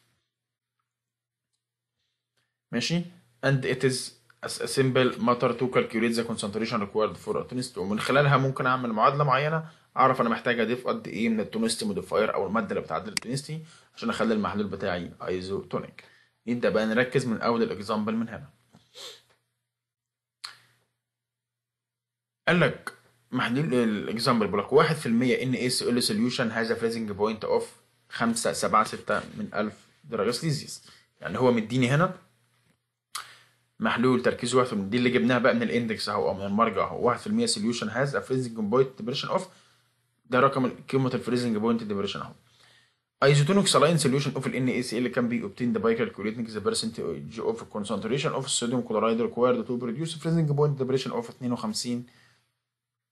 ماشي and it is a simple matter to calculate the concentration required for a tonic ومن خلالها ممكن اعمل معادله معينه اعرف انا محتاج اضيف قد ايه من التونستي موديفاير او الماده اللي بتعدل التونستي عشان اخلي المحلول بتاعي ايزوتونيك نبدا بقى نركز من اول الاكزامبل من هنا قال لك محدودين الاكزامبل بيقول لك 1% ان اي سي ال سوليوشن هاز فريزنج بوينت اوف 5 7 6 من 1000 درجه سليزيوس يعني هو مديني هنا محلول تركيز واحد دي اللي جبناها بقى من الاندكس اهو او من المرجع اهو 1% سوليوشن هاز فريزنج بوينت ديبريشن اوف ده رقم قيمه الفريزنج بوينت ديبريشن اهو ايزوتونيك سالين سوليوشن اوف الان اي سي ال كان بي اوبتيند باي كالكوليتنج ذا برسنتج اوف كونسنتريشن اوف الصوديوم كلورايد ريكوايرد تو بروديوس فريزنج بوينت ديبريشن اوف 52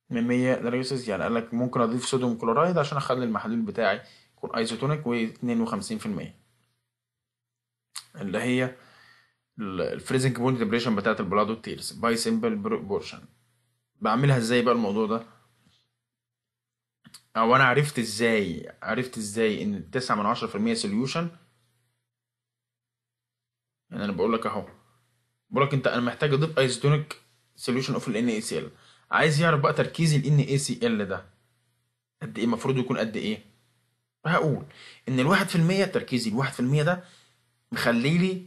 من 100 درجة يعني قال لك ممكن أضيف صوديوم كلورايد عشان أخلي المحلول بتاعي يكون أيزوتونيك و 52% اللي هي الفريزنج بوينت ديبريشن بتاعة البلاد والتيرز باي سمبل بورشن بعملها ازاي بقى الموضوع ده او انا عرفت ازاي عرفت ازاي ان التسعة من عشرة في المية سوليوشن يعني انا بقول لك اهو بقول لك انت انا محتاج اضيف ايزوتونيك سوليوشن اوف ال NaCl عايز يعرف بقى تركيز ال NaCl ده قد ايه المفروض يكون قد ايه هقول ان الواحد في المية تركيزي الواحد في المية ده مخلي لي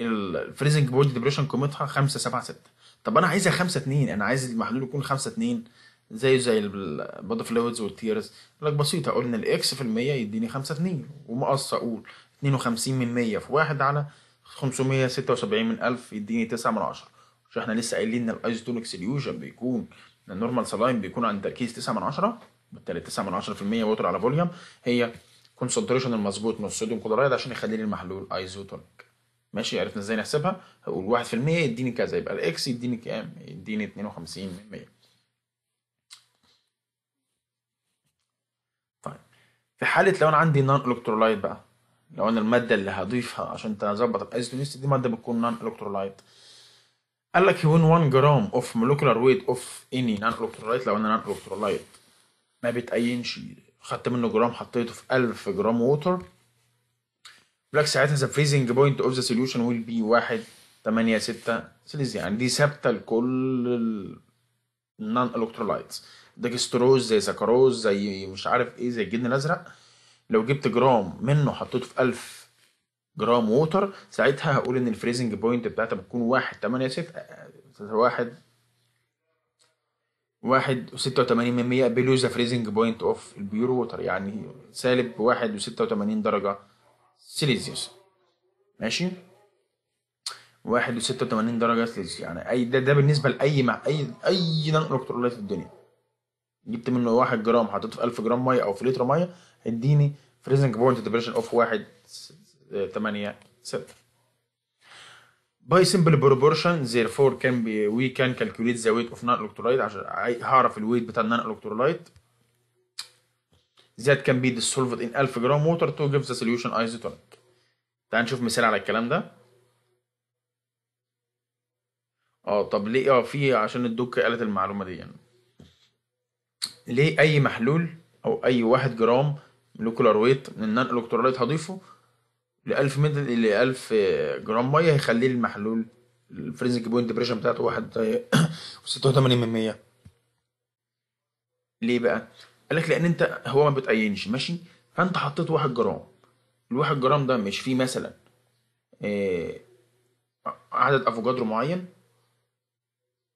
الفريزنج بوينت ديبريشن قيمتها 5 7 6 طب انا عايزها 5 2 انا عايز المحلول يكون 5 2 زيه زي البادي فلويدز والتيرز لك بسيطه قلنا الاكس في المية يديني 5 2 ومقص اقول 52 من 100 في 1 على 576 من 1000 يديني 9 من 10 شو احنا لسه قايلين ان الايزوتونيك سوليوشن بيكون النورمال سلايم بيكون عند تركيز 9 من 10 بالتالي 9 من 10% ووتر على فوليوم هي كونسنتريشن المظبوط من الصوديوم كلورايد عشان يخلي لي المحلول ايزوتونيك ماشي عرفنا ازاي نحسبها هقول 1% يديني كذا يبقى الاكس يديني كام يديني 52 من 100 طيب في حاله لو انا عندي نان الكترولايت بقى لو انا الماده اللي هضيفها عشان تظبط الايزوتونيست دي ماده بتكون نان الكترولايت قال لك when 1 جرام اوف molecular ويت اوف اني نان الكترولايت لو انا نان الكترولايت ما بيتقينش خدت منه جرام حطيته في 1000 جرام ووتر لك ساعتها ذا فريزنج بوينت اوف ذا سوليوشن ويل بي 1 8 6 سيليزيان يعني دي ثابته لكل النان الكترولايتس ديكستروز زي سكروز زي مش عارف ايه زي الجبن الازرق لو جبت جرام منه حطيته في 1000 جرام ووتر ساعتها هقول ان الفريزنج بوينت بتاعتها بتكون واحد تمانية ستة آه، واحد واحد وستة وتمانين من مية below the freezing point البيور ووتر يعني سالب واحد وستة وتمانين درجة سيليزيوس ماشي واحد وستة وتمانين درجة سيليزيوس يعني أي ده, ده بالنسبة لأي مع أي أي نان إلكترولايت في الدنيا جبت منه واحد جرام حطيته في ألف جرام مية أو في لتر مية هيديني فريزنج بوينت ديبريشن اوف واحد 8 6 باي سمبل بروبورشن therefore can be we كان calculate the weight of non-electrolyte عشان هعرف الويت بتاع النان الكترولايت that can be dissolved in 1000 جرام water to give the solution isotonic تعال نشوف مثال على الكلام ده اه طب ليه اه في عشان الدوك قالت المعلومة دي يعني. ليه أي محلول أو أي واحد جرام مولكولار ويت من النان إلكترولايت هضيفه ل1000 متر ل 1000 جرام ميه هيخليه المحلول الفريزنج بوينت بريشر بتاعته واحد [coughs] وستة وتمانين من مية ليه بقى؟ قال لك لأن أنت هو ما بتعينش ماشي؟ فأنت حطيت 1 جرام ال 1 جرام ده مش فيه مثلا إيه عدد افوكادرو معين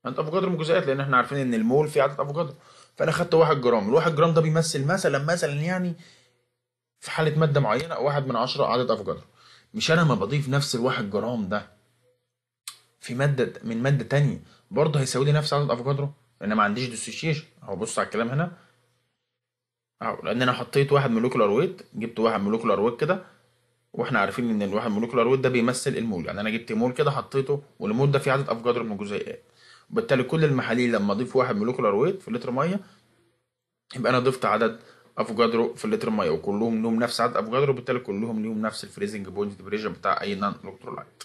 انت افوكادرو من جزيئات لان احنا عارفين ان المول فيه عدد افوكادرو فانا خدت 1 جرام ال 1 جرام ده بيمثل مثلا مثلا يعني في حاله ماده معينه او واحد من عشره عدد افجار مش انا ما بضيف نفس الواحد جرام ده في ماده من ماده تانية برضه هيساوي لي نفس عدد افوكادرو لان ما عنديش ديسوشيشن اهو بص على الكلام هنا اهو لان انا حطيت واحد مولوكولار ويت جبت واحد مولوكولار ويت كده واحنا عارفين ان الواحد مولوكولار ويت ده بيمثل المول يعني انا جبت مول كده حطيته والمول ده فيه عدد افوكادرو من الجزيئات وبالتالي كل المحاليل لما اضيف واحد مولوكولار ويت في لتر ميه يبقى انا ضفت عدد افوجادرو في اللتر ميه وكلهم لهم نفس عدد افوجادرو وبالتالي كلهم لهم نفس الفريزنج بوينت تمبريتشر بتاع اي نان الكترولايت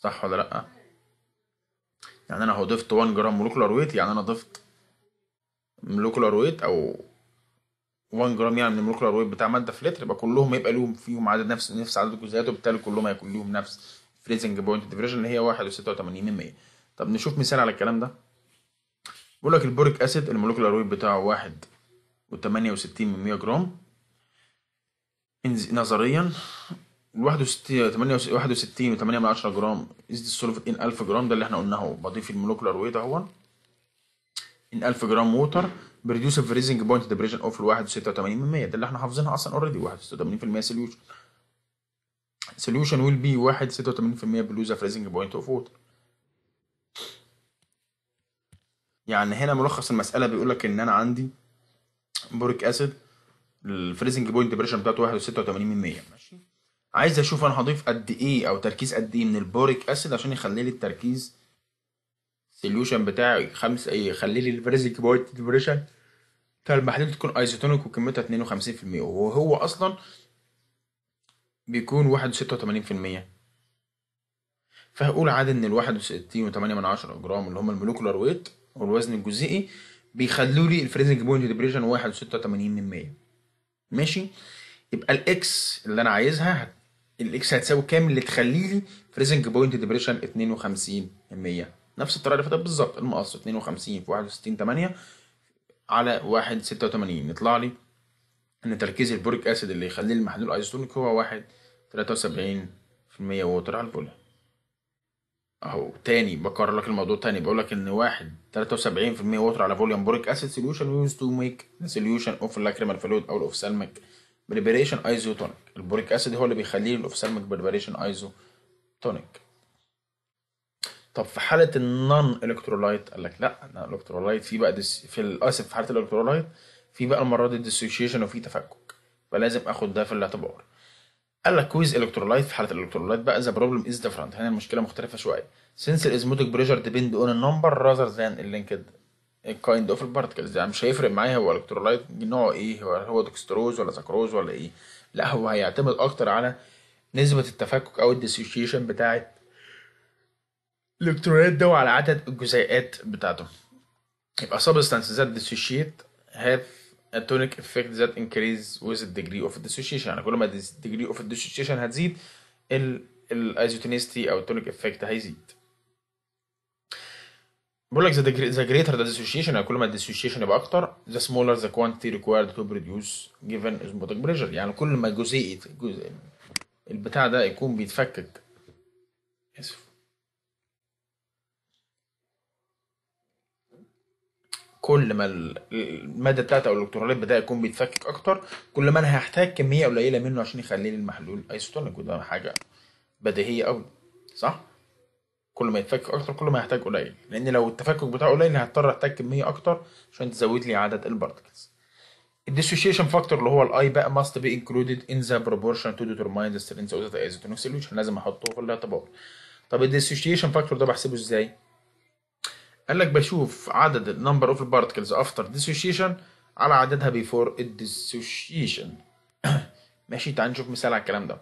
صح ولا لا يعني انا هو ضفت 1 جرام مولكولار ويت يعني انا ضفت مولكولار ويت او 1 جرام يعني من المولكولار ويت بتاع ماده في لتر يبقى كلهم هيبقى لهم فيهم عدد نفس نفس عدد الجزيئات وبالتالي كلهم هيكون لهم نفس فريزنج بوينت ديفريشن اللي هي 1.86 طب نشوف مثال على الكلام ده بيقول لك البوريك اسيد المولكولار ويت بتاعه 1 و68 من 100 جرام نظريا 61 68 و8 من 10 جرام از السولفين 1000 جرام ده اللي احنا قلناه بضيف المولكولار ويت اهو ان 1000 جرام ووتر بريديوس فريزنج بوينت ديبريشن اوف 86% ده اللي احنا حافظينها اصلا اوريدي 81% سوليوشن سوليوشن ويل بي 1 86% بلوز فريزنج بوينت اوف ووتر يعني هنا ملخص المساله بيقول لك ان انا عندي بوريك اسيد الفريزنج بوينت بريشر بتاعته 1.86 ماشي عايز اشوف انا هضيف قد ايه او تركيز قد ايه من البوريك اسيد عشان يخلي لي التركيز سوليوشن بتاعي خمس ايه يخلي لي الفريزنج بوينت بريشر بتاع المحلول تكون ايزوتونيك وقيمتها 52% وهو اصلا بيكون 1.86% فهقول عادي ان ال 61.8 جرام اللي هم المولكولار ويت والوزن الجزيئي بيخلوا لي الفريزنج بوينت ديبريشن 1.86 من 100 ماشي يبقى الاكس اللي انا عايزها الاكس هتساوي كام اللي تخلي لي فريزنج بوينت ديبريشن 52 من 100 نفس الطريقه اللي فاتت بالظبط المقص 52 في 61 8 على 1 86 يطلع لي ان تركيز البوريك اسيد اللي يخليه المحلول ايزوتونيك هو 1 73% ووتر على الفوليوم اهو تاني بكرر لك الموضوع تاني بقول لك ان واحد 73% ووتر على فوليوم بوريك اسيد سوليوشن يوز تو ميك سوليوشن اوف لاكريمال فلويد او الاوف الاوفسالميك بريبريشن تونيك البوريك اسيد هو اللي بيخليه الاوفسالميك بريبريشن تونيك طب في حاله النون الكترولايت قال لك لا انا الكترولايت في بقى دس في الاسف في حاله الالكترولايت في بقى المره دي ديسوشيشن وفي تفكك فلازم اخد ده في الاعتبار قال لك كويز الكترولايت في حاله الالكترولايت بقى ذا بروبلم از ديفرنت هنا المشكله مختلفه شويه سينس الازموتيك بريشر ديبند اون النمبر راذر ذان اللينكد كايند اوف البارتكلز يعني مش هيفرق معايا هو الكترولايت نوعه ايه هو هو دكستروز ولا سكروز ولا ايه لا هو هيعتمد اكتر على نسبه التفكك او الديسوشيشن بتاعه الالكترولايت ده وعلى عدد الجزيئات بتاعته يبقى سبستانس ذات ديسوشيت هاف اتونيك افكت ذات انكريز ويز الديجري اوف of يعني كل ما الديجري اوف dissociation هتزيد الايزوتونيستي او التونيك افكت هيزيد بقول لك ذا جريتر ذا ديسوشيشن كل ما الديسوشيشن يبقى اكتر ذا سمولر ذا كوانتيتي ريكوايرد تو بروديوس جيفن اسموتك بريشر يعني كل ما جزيئه البتاع ده يكون بيتفكك كل ما الماده بتاعتي او الالكترونات بدا يكون بيتفكك اكتر كل ما انا هحتاج كميه قليله منه عشان يخلي لي المحلول ايسوتونيك وده حاجه بديهيه قوي صح كل ما يتفكك اكتر كل ما هحتاج قليل لان لو التفكك بتاعه قليل هضطر احتاج كميه اكتر عشان تزود لي عدد البارتكلز الديسوشيشن فاكتور اللي هو الاي بقى ماست بي انكلودد ان ذا بروبورشن تو ديترماين ذا سترينث اوف ذا ايزوتونيك سوليوشن لازم احطه في الاعتبار طب الديسوشيشن فاكتور ده بحسبه ازاي قال لك بشوف عدد number of particles after dissociation على عددها before dissociation [coughs] ماشي تعال نشوف مثال على الكلام ده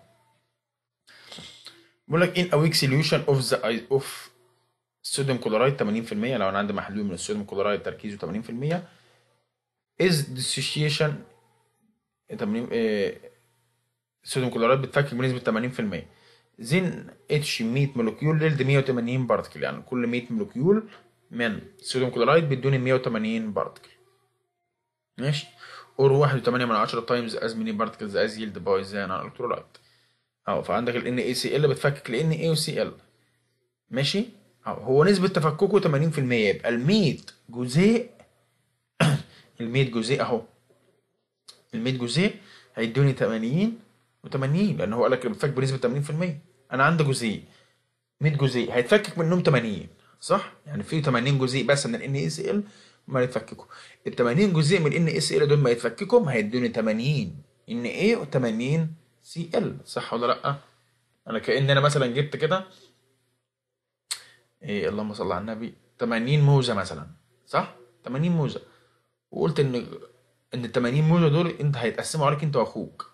بيقول لك in a weak solution of the of sodium chloride 80% لو انا عندي محلول من السوديوم كلورايد تركيزه 80% is dissociation 80 السوديوم كلورايد بتفكك بنسبه 80% زين اتش 100 مولكيول للد 180 بارتكل يعني كل 100 مولكيول من سوديوم كلورايد بيدوني 180 بارتكل ماشي اور 1.8 من 10 تايمز از ميني بارتكلز از يلد باي ذا على الكلورايد اهو فعندك ال ان اي سي ال بتفكك ل اي وسي ال ماشي اهو هو نسبه تفككه 80% يبقى ال جزء جزيء 100 [coughs] جزيء اهو ال 100 جزيء هيدوني 80 و80 لان هو قال لك بتفك بنسبه 80% انا عندي جزيء 100 جزيء هيتفكك منهم 80 صح يعني في 80 جزيء بس من الان اي سي ال ما يتفككوا ال 80 جزيء من الان اي سي ال دول ما يتفككوا هيدوني 80 ان اي و80 سي ال صح ولا لا انا كان انا مثلا جبت كده ايه اللهم صل على النبي 80 موزه مثلا صح 80 موزه وقلت ان ان ال 80 موزه دول انت هيتقسموا عليك انت واخوك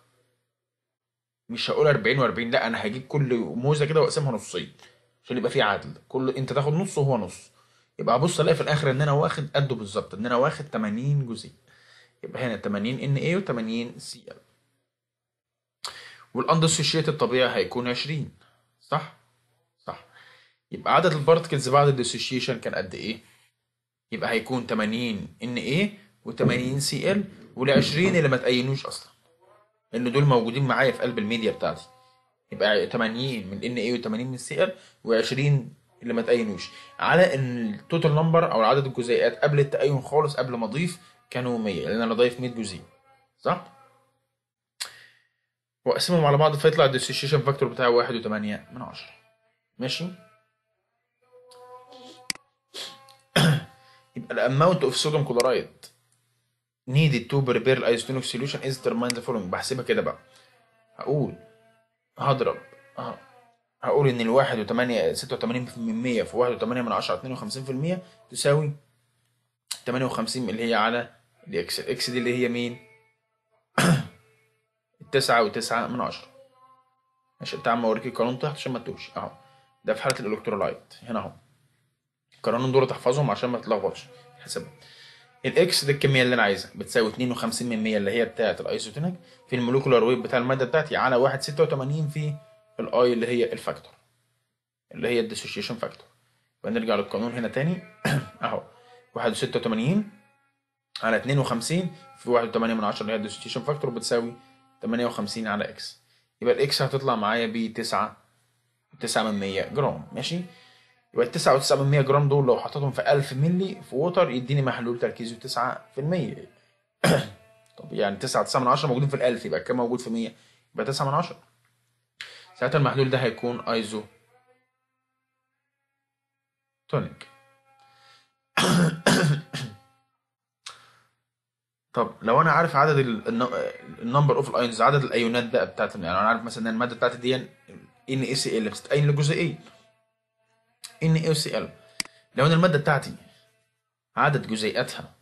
مش هقول 40 و40 لا انا هجيب كل موزه كده واقسمها نصين عشان يبقى في عدل كل انت تاخد نص وهو نص يبقى ابص الاقي في الاخر ان انا واخد قده بالظبط ان انا واخد 80 جزيء يبقى هنا 80 ان اي و80 سي ال والاندسوشيت الطبيعي هيكون 20 صح صح يبقى عدد البارتكلز بعد الديسوشيشن كان قد ايه يبقى هيكون 80 ان اي و80 سي ال وال20 اللي ما تأينوش اصلا ان دول موجودين معايا في قلب الميديا بتاعتي يبقى 80 من ان NA و80 من السي ال و20 اللي ما تأينوش على ان التوتال نمبر او عدد الجزيئات قبل التأين خالص قبل ما اضيف كانوا 100 لان انا ضايف 100 جزيء صح؟ واقسمهم على بعض فيطلع الديسوشيشن فاكتور بتاعي 1 و8 من 10 ماشي؟ [coughs] يبقى الاماونت اوف صوديوم كلورايد needed to prepare الايزوتونيك solution is ترمايند the following بحسبها كده بقى هقول هضرب آه. هقول ان الواحد وتمانية ستة وتمانين من مية في واحد وتمانية من عشرة اتنين وخمسين في المية تساوي تمانية وخمسين اللي هي على الاكس الاكس دي اللي هي مين [clears throat] التسعة وتسعة من عشرة عشان تعمل اوريك القانون تحت عشان ما تتوهش اهو ده في حالة الالكترولايت هنا اهو القانون دول تحفظهم عشان ما تتلخبطش حسابهم الاكس دي الكميه اللي انا عايزها بتساوي 52 من 100 اللي هي بتاعه الايزوتونيك في الموليكولار ويت بتاع الماده بتاعتي على 1.86 في الاي اللي هي الفاكتور اللي هي الديسوشيشن فاكتور بنرجع للقانون هنا تاني [coughs] اهو 1.86 على 52 في 1.8 من 10 اللي هي الديسوشيشن فاكتور بتساوي 58 على اكس يبقى الاكس هتطلع معايا ب 9 9 من 100 جرام ماشي يبقى ال 99% جرام دول لو حطيتهم في 1000 مللي في ووتر يديني محلول تركيزي 9% [coughs] طب يعني 9 9 من 10 موجودين في ال 1000 يبقى كام موجود في 100 يبقى 9 من 10 ساعتها المحلول ده هيكون ايزو تونيك [coughs] طب لو انا عارف عدد النمبر اوف الايونز عدد الايونات بقى بتاعت يعني انا عارف مثلا ان الماده بتاعتي دي ان اس إيه ال بتتأين لجزئين ال لو أنا المادة بتاعتي عدد جزيئاتها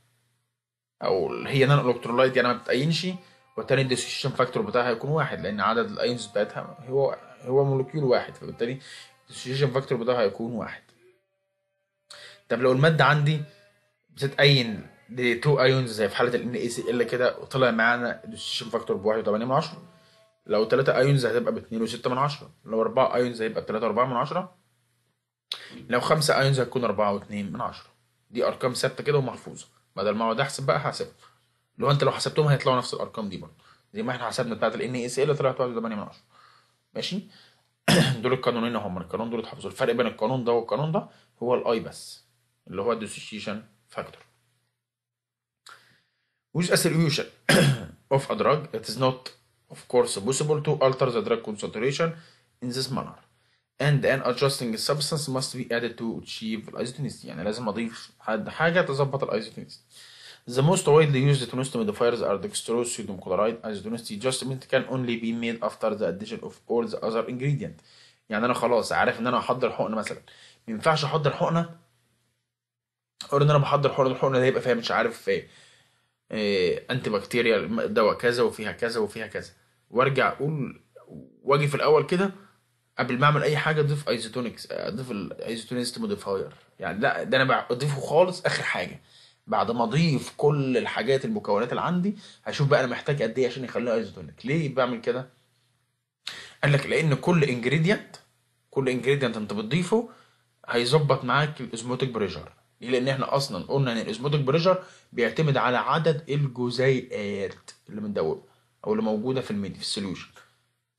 أو هي نان إلكترولايت يعني ما بتاينش وبالتالي الديسيشن فاكتور بتاعها هيكون واحد لأن عدد الأيونز بتاعتها هو هو مولكيول واحد فبالتالي الديسيشن فاكتور بتاعها هيكون واحد طب لو المادة عندي بتتأين ل 2 ايونز زي في حالة ال ال كده وطلع معانا الديسيشن فاكتور ب 1.8 لو 3 ايونز هتبقى ب 2.6 لو 4 ايونز هيبقى ب 3.4 لو خمسة ايونز هيكون أربعة واتنين من عشرة دي أرقام ثابتة كده ومحفوظة بدل ما أقعد أحسب بقى هحسبها لو أنت لو حسبتهم هيطلعوا نفس الأرقام دي برضه زي ما احنا حسبنا بتاعة ال NASL طلعت 1.8 من عشرة ماشي [clears throat] دول القانونين هم القانون دول اتحفظوا الفرق بين القانون ده والقانون ده هو الاي بس اللي هو الديسوشيشن فاكتور with solution of a drug it is not of course possible to alter the drug concentration in this manner and an adjusting substance must be added to achieve isotonicity يعني لازم اضيف حد حاجه تظبط الايزوتونيسيتي The most widely used tonicity modifiers are dextrose, sodium chloride, isotonicity adjustment can only be made after the addition of all the other ingredient. يعني انا خلاص عارف ان انا هحضر حقنه مثلا ما ينفعش احضر حقنه اقول ان انا بحضر حقنه الحقنه ده يبقى فيها مش عارف ايه انتي بكتيريا دواء كذا وفيها كذا وفيها كذا وارجع اقول واجي في الاول كده قبل ما اعمل اي حاجه اضيف ايزوتونكس اضيف الايزوتونكس موديفاير يعني لا ده انا بضيفه خالص اخر حاجه بعد ما اضيف كل الحاجات المكونات اللي عندي هشوف بقى انا محتاج قد ايه عشان يخليها ايزوتونيك ليه بعمل كده قال لك لان كل انجريدينت كل انجريدينت انت بتضيفه هيظبط معاك الاوزموتيك بريشر ليه لان احنا اصلا قلنا ان الاوزموتيك بريشر بيعتمد على عدد الجزيئات اللي بندوبها او اللي موجوده في الميدي في السوليوشن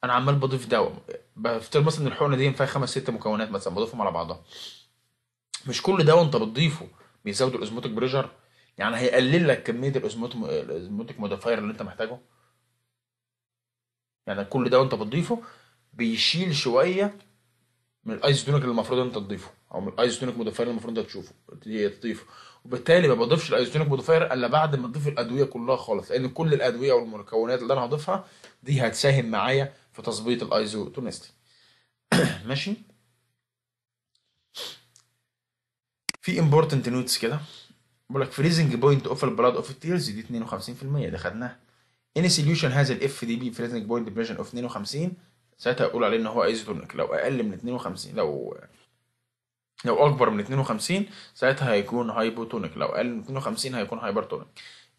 انا عمال بضيف دواء بفترض مثلا الحقنه دي فيها خمس ست مكونات مثلا بضيفهم على بعضها مش كل دواء انت بتضيفه بيزود الاوزموتيك بريشر يعني هيقلل لك كميه الاوزموتيك موديفاير اللي انت محتاجه يعني كل دواء انت بتضيفه بيشيل شويه من الايزوتونيك اللي المفروض انت تضيفه او من الايزوتونيك موديفاير اللي المفروض انت تشوفه تضيفه وبالتالي ما بضيفش الايزوتونيك موديفاير الا بعد ما تضيف الادويه كلها خالص لان كل الادويه والمكونات اللي انا هضيفها دي هتساهم معايا في تظبيط الايزو تونستي [coughs] ماشي في امبورتنت نوتس كده بقول لك فريزنج بوينت اوف البلاد اوف التيرز دي 52% ده خدناها اني سوليوشن هاز الاف دي بي فريزنج بوينت ديبريشن اوف 52 ساعتها اقول عليه ان هو ايزوتونيك لو اقل من 52 لو لو اكبر من 52 ساعتها هيكون هايبوتونيك لو اقل من 52 هيكون هايبرتونيك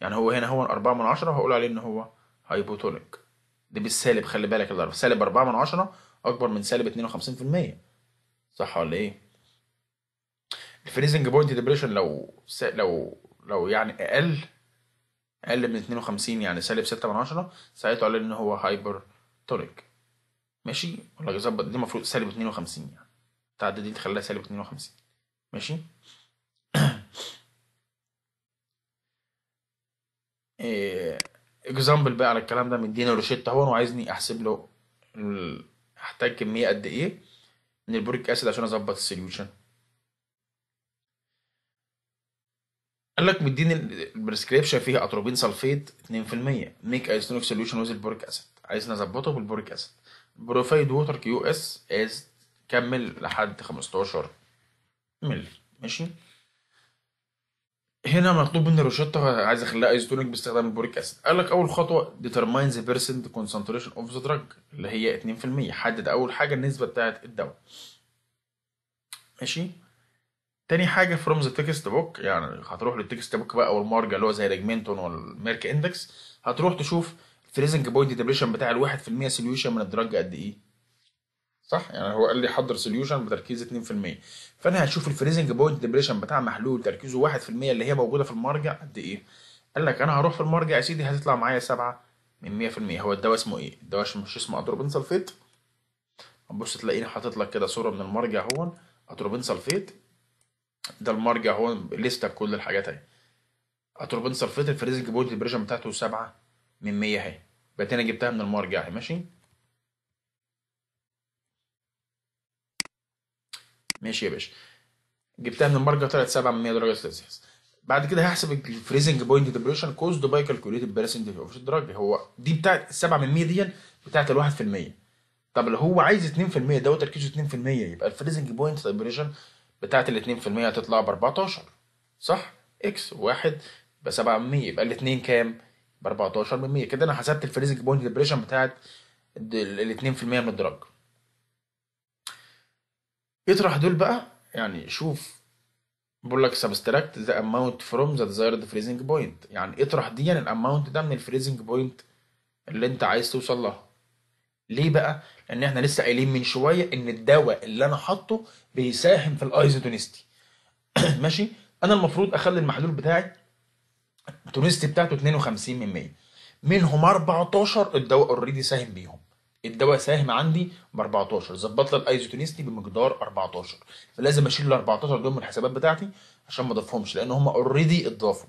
يعني هو هنا هو 4 من 10 هقول عليه ان هو هايبوتونيك ده بالسالب خلي بالك الضرب سالب 4 من 10 اكبر من سالب 52% صح ولا ايه الفريزنج بوينت ديبريشن لو لو لو يعني اقل اقل من 52 يعني سالب 6 من 10 ساعتها قال ان هو هايبر تونيك ماشي ولا يظبط دي المفروض سالب 52 يعني دي تخليها سالب 52 ماشي [clears throat] إيه اكزامبل بقى على الكلام ده مدينا روشيت اهو وعايزني احسب له هحتاج كميه قد ايه من البوريك اسيد عشان اظبط السوليوشن قال لك مديني البريسكريبشن فيها اتروبين سلفيت 2% ميك ايزونيك سوليوشن ويز البوريك اسيد عايزني اظبطه بالبوريك اسيد بروفايد ووتر كيو اس از كمل لحد 15 مللي ماشي هنا مطلوب من الروشتة عايز اخليها ايزوتونيك باستخدام البوريك اسيد قال لك اول خطوه determine the percent concentration of the drug اللي هي 2% حدد اول حاجه النسبه بتاعه الدواء ماشي تاني حاجه from the تكست بوك يعني هتروح للتكست بوك بقى والمارجع اللي هو زي ريجمنتون والميرك اندكس هتروح تشوف الفريزنج بوينت ديبريشن بتاع ال 1% سوليوشن من الدرج قد ايه صح يعني هو قال لي حضر سوليوشن بتركيز 2% فانا هشوف الفريزنج بوينت ديبريشن بتاع محلول تركيزه 1% اللي هي موجوده في المرجع قد ايه قال لك انا هروح في المرجع يا سيدي هتطلع معايا 7 من 100% هو الدواء اسمه ايه الدواء مش اسمه ادروبين سلفيت هتبص تلاقيني حاطط لك كده صوره من المرجع هون ادروبين سلفيت ده المرجع هون لسته بكل الحاجات اهي ادروبين سلفيت الفريزنج بوينت ديبريشن بتاعته 7 من 100 اهي بقت انا جبتها من المرجع ماشي ماشي يا باشا جبتها من المرجة طلعت 100 درجه سلسيوس بعد كده هحسب الفريزنج بوينت ديبريشن كوزد باي كالكوليتد بارسنت اوف الدرج هو دي بتاعت 7% دي بتاعت ال 1% طب لو هو عايز 2% دوت تركيزه 2% يبقى الفريزنج بوينت ديبريشن بتاعت ال 2% هتطلع ب 14 صح؟ اكس 1 ب 7% يبقى الاثنين كام؟ ب 14% كده انا حسبت الفريزنج بوينت ديبريشن بتاعت ال 2% من الدرج اطرح دول بقى يعني شوف بقول لك سبستراكت ذا اماونت فروم ذا ديزايرد فريزنج بوينت يعني اطرح دي يعني الاماونت ده من الفريزنج بوينت اللي انت عايز توصل لها ليه بقى؟ لان احنا لسه قايلين من شويه ان الدواء اللي انا حاطه بيساهم في الايزوتونستي [clears throat] ماشي؟ انا المفروض اخلي المحلول بتاعي التونستي بتاعته 52% من منهم 14 الدواء اوريدي ساهم بيهم الدواء ساهم عندي ب 14 ظبط لي الايزوتونيستي بمقدار 14 فلازم اشيل ال 14 دول من الحسابات بتاعتي عشان ما اضيفهمش لان هم اوريدي اتضافوا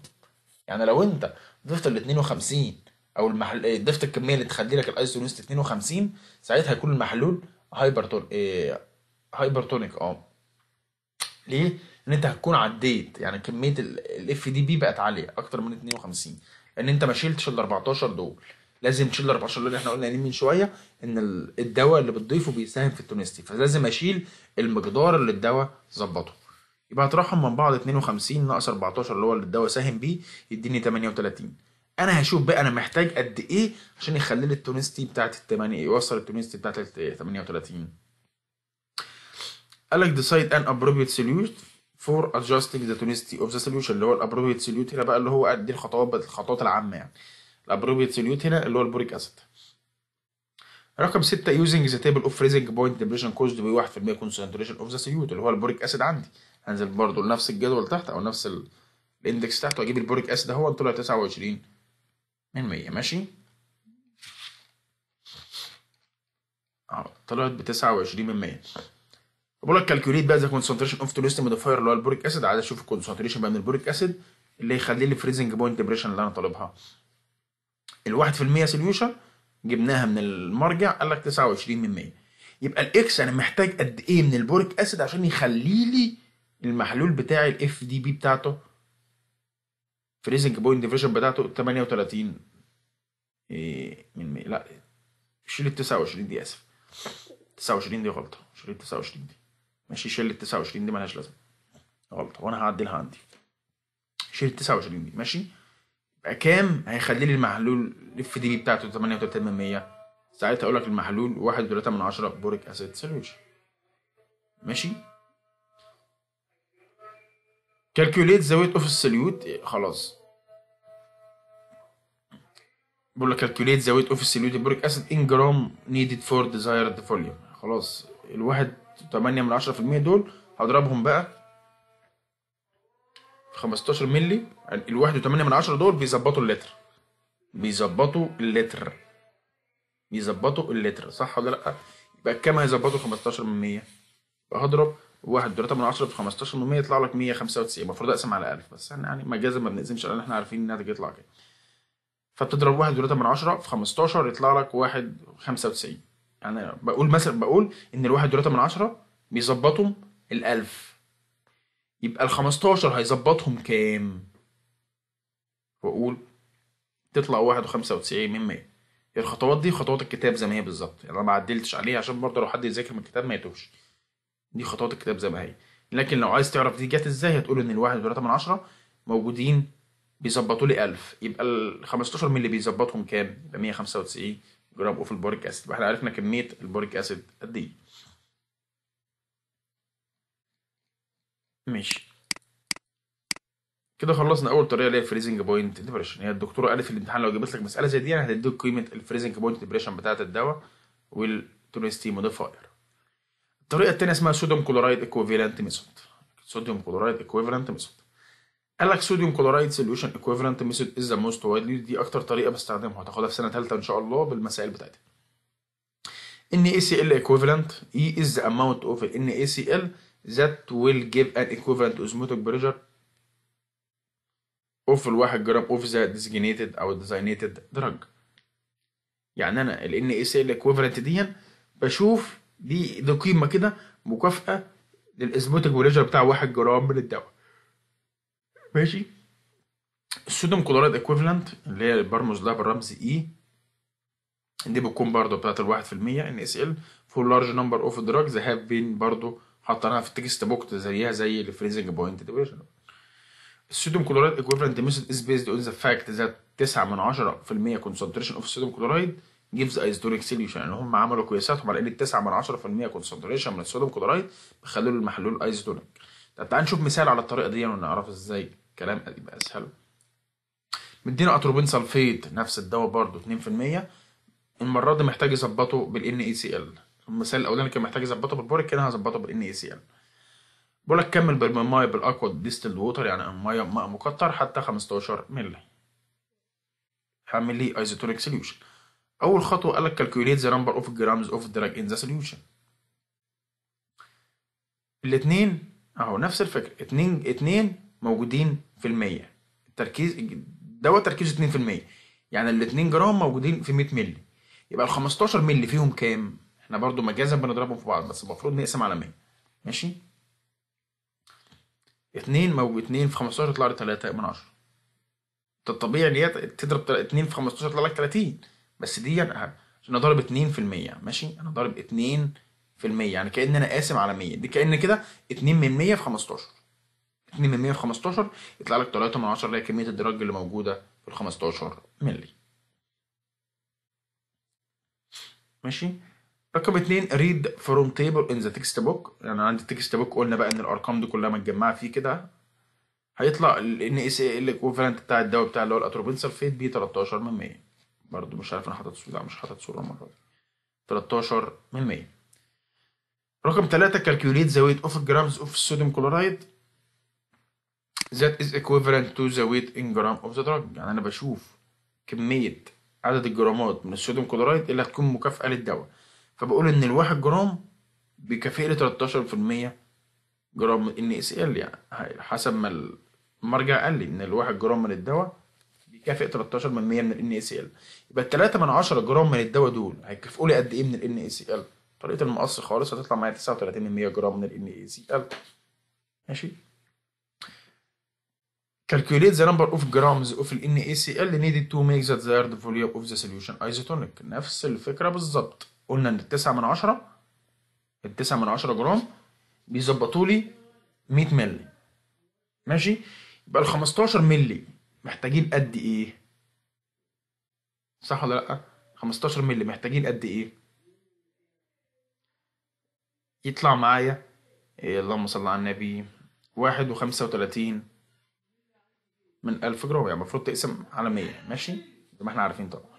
يعني لو انت ضفت ال 52 او المحل آه، ضفت الكميه اللي تخلي لك الايزوتونيست 52 ساعتها هيكون المحلول هايبرتون إيه هايبرتونيك اه ليه؟ ان انت هتكون عديت يعني كميه الاف دي بي بقت عاليه اكتر من 52 ان انت ما شيلتش ال 14 دول لازم تشيل 14 اللي احنا قلنا من شويه ان الدواء اللي بتضيفه بيساهم في التونستي فلازم اشيل المقدار اللي الدواء ظبطه يبقى هترحم من بعض 52 ناقص 14 اللي هو اللي الدواء ساهم بيه يديني 38 انا هشوف بقى انا محتاج قد ايه عشان يخلي لي التونستي بتاعت ال 8 يوصل التونستي بتاعت ال 38 قال لك ديسايد ان ابروبيت سوليوت فور ادجاستنج ذا تونستي اوف ذا سوليوشن اللي هو الابروبيت سوليوت هنا بقى اللي هو قد ايه الخطوات الخطوات العامه يعني الابروبيت سوليوت هنا اللي هو البوريك اسيد رقم 6 يوزنج ذا تيبل اوف فريزنج بوينت ديبريشن كوزد ب 1% كونسنتريشن اوف ذا سوليوت اللي هو البوريك اسيد عندي هنزل برضه لنفس الجدول تحت او نفس الاندكس تحت واجيب البوريك اسيد اهو طلع 29 من 100 ماشي اه طلعت ب 29 من 100 بقول لك كالكوليت بقى ذا كونسنتريشن اوف توليست موديفاير اللي هو البوريك اسيد عايز اشوف الكونسنتريشن بقى من البوريك اسيد اللي يخلي لي فريزنج بوينت ديبريشن اللي انا طالبها ال 1% سوليوشن جبناها من المرجع قال لك 29 من 100 يبقى الاكس انا محتاج قد ايه من البوريك اسيد عشان يخلي لي المحلول بتاعي الاف دي بي بتاعته فريزنج بوينت ديفيجن بتاعته 38 إيه من مي. لا شيل ال 29 دي اسف 29 دي غلطه شيل ال 29 دي ماشي شيل ال 29 دي مالهاش لازمه غلطه وانا هعدلها عندي شيل ال 29 دي ماشي كام هيخلي لي المحلول الاف دي بي بتاعته 38% ساعتها اقول لك المحلول 1.3 من 10 بوريك اسيد سولوشن ماشي كالكوليت ذا ويت اوف السوليوت خلاص بقول لك كالكوليت ذا ويت اوف السوليوت بوريك اسيد ان جرام نيدد فور ديزايرد فوليوم خلاص الواحد 1.8 من 10% دول هضربهم بقى 15 مللي ال 1.8 من 10 دول بيظبطوا اللتر بيظبطوا اللتر بيظبطوا اللتر صح ولا لأ؟ يبقى كام هيظبطوا 15 من 100 يبقى هضرب 1 درجة من 10 في 15 من 100 يطلع لك 195 المفروض اقسم على 1000 بس احنا يعني-, يعني مجازا ما بنقسمش لان احنا عارفين الناتج يطلع كام فبتضرب 1 من 10 في 15 يطلع لك 1 95 يعني بقول مثلا بقول ان ال 1 من 10 بيظبطوا ال 1000 يبقى ال 15 هيظبطهم كام؟ واقول تطلع 1.95 من 100 الخطوات دي خطوات الكتاب زي ما هي بالظبط يعني انا ما عدلتش عليها عشان برضه لو حد يذاكر من الكتاب ما يتوهش دي خطوات الكتاب زي ما هي لكن لو عايز تعرف دي جت ازاي هتقول ان الواحد وثلاثة من عشرة موجودين بيظبطوا لي 1000 يبقى ال 15 مللي بيظبطهم كام؟ يبقى 195 جرام اوف البوريك اسيد يبقى احنا عرفنا كميه البوريك اسيد قد ايه ماشي كده خلصنا اول طريقه اللي هي الفريزنج بوينت ديبريشن هي الدكتوره قالت في الامتحان لو جابت لك مساله زي دي انا هتديك قيمه الفريزنج بوينت ديبريشن بتاعه الدواء والتونستي موديفاير الطريقه الثانيه اسمها سوديوم كلورايد ايكوفالنت ميثود سوديوم كلورايد ايكوفالنت ميثود قال لك صوديوم كلورايد سوليوشن ايكوفالنت ميثود از ذا موست وايدلي دي اكتر طريقه بستخدمها هتاخدها في سنه ثالثه ان شاء الله بالمسائل بتاعتها ان اي سي ال ايكوفالنت اي از ذا اماونت اوف ان اي سي ال that will give an equivalent osmotic pressure of الواحد جرام of the designated أو designated drug يعني أنا ال NaCl equivalent دي بشوف دي دي قيمة كده مكافأة osmotic pressure بتاع واحد جرام من الدواء ماشي الصوديوم كلورايد equivalent اللي هي برمز لها بالرمز اي e. دي بتكون برضه بتاعت الواحد في المية ان اس ال فور لارج نمبر اوف دراجز هاف بين برضه حطيناها في التكست بوكت زيها زي الفريزنج بوينت ديفيجن السوديوم كلورايد ايكويفالنت ميثود از بيزد اون ذا فاكت ذات 9 من 10% كونسنتريشن اوف sodium كلورايد جيفز ايزوتونيك سوليوشن يعني هم عملوا قياساتهم على ان 9 من 10% كونسنتريشن من السودوم كلورايد بيخلوا المحلول ايزوتونيك طب تعال نشوف مثال على الطريقه دي ونعرف ازاي الكلام يبقى اسهل مدينا اتروبين سلفيت نفس الدواء برضه 2% المره دي محتاج يظبطه بالان اي سي ال المثال الاولاني كان محتاج اظبطه بالبوريك كده هظبطه بالان اي سي ال يعني. بقول لك كمل بالميه بالاكوا ديستيلد ووتر يعني ميه ماء مكتر حتى 15 مللي هعمل لي ايزوتونيك سوليوشن اول خطوه قال لك كالكوليت ذا نمبر اوف جرامز اوف دراج ان ذا سوليوشن الاثنين اهو نفس الفكره اتنين اتنين موجودين في المية التركيز دوت تركيز 2% يعني الاتنين جرام موجودين في 100 مللي يبقى ال 15 مللي فيهم كام؟ احنا برضو مجازا بنضربهم في بعض بس المفروض نقسم على 100 ماشي 2 موجب 2 في 15 يطلع لي 3 من 10 الطبيعي ان هي تضرب 2 في 15 يطلع لك 30 بس دي يعني انا ضارب 2% ماشي انا ضارب 2% يعني كان انا قاسم على 100 دي كان كده 2 من 100 في 15 2 من 100 في 15 يطلع لك 3 من 10 اللي هي كميه الدرج اللي موجوده في ال 15 مللي ماشي رقم اثنين ريد فروم تيبل ان ذا تكست بوك يعني عندي التكست بوك قلنا بقى ان الارقام دي كلها متجمعه فيه كده هيطلع ال اس اي ال ايكوفالنت بتاع الدواء بتاع اللي هو الاتروبين سلفيت بيه 13 من 100 برضه مش عارف انا حاطط صوره لا مش حاطط صوره المره دي 13 من 100 رقم ثلاثة كالكوليت ذا ويت اوف جرامز اوف sodium كلورايد ذات از equivalent تو ذا ويت ان جرام اوف ذا دراج يعني انا بشوف كمية عدد الجرامات من الصوديوم كلورايد اللي هتكون مكافأة للدواء فبقول ان الواحد جرام بيكفي لي 13% جرام ان اس ال يعني حسب ما المرجع قال لي ان الواحد جرام من الدواء بيكافئ 13% من الان اس ال يبقى ال 3 من 10 جرام من الدواء دول هيكافئوا لي قد ايه من الان اس ال طريقه المقص خالص هتطلع معايا 39 من 100 جرام من الان اس ال ماشي Calculate the number of grams of NaCl needed to make the desired volume of the solution isotonic نفس الفكرة بالظبط قلنا ان التسعة من عشرة التسعة من عشرة جرام بيظبطوا لي 100 مللي ماشي يبقى ال 15 مللي محتاجين قد ايه صح ولا لا 15 مللي محتاجين قد ايه يطلع معايا إيه اللهم صل على النبي واحد وخمسة وتلاتين من ألف جرام يعني المفروض تقسم على مية ماشي زي ما احنا عارفين طبعا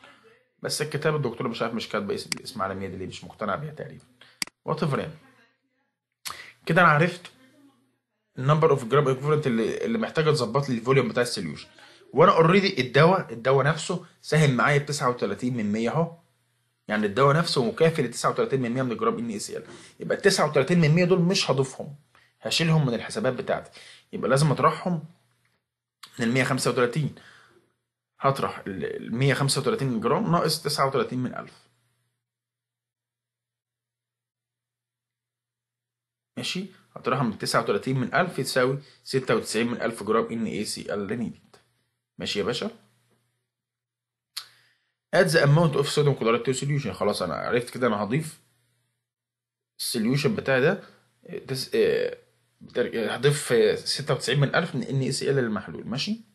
بس الكتاب الدكتور مش عارف مش كاتبه اسم على دي ليه مش مقتنع بيها تقريبا وات ايفر يعني كده انا عرفت النمبر اوف جرام ايكوفالنت اللي اللي محتاجه تظبط لي الفوليوم بتاع السوليوشن وانا اوريدي الدواء الدواء نفسه ساهم معايا ب 39 من 100 اهو يعني الدواء نفسه مكافي ل 39 من 100 من الجرام ان اس ال يبقى ال 39 من 100 دول مش هضيفهم هشيلهم من الحسابات بتاعتي يبقى لازم اطرحهم من ال 135 هطرح ال 135 جرام ناقص 39 من 1000 ماشي هطرحها من 39 من 1000 تساوي 96 من 1000 جرام ان اي سي ال نيدد ماشي يا باشا add the amount of sodium chloride to solution خلاص انا عرفت كده انا هضيف السوليوشن بتاعي ده آه، هضيف 96 من 1000 من ان اي سي ال للمحلول ماشي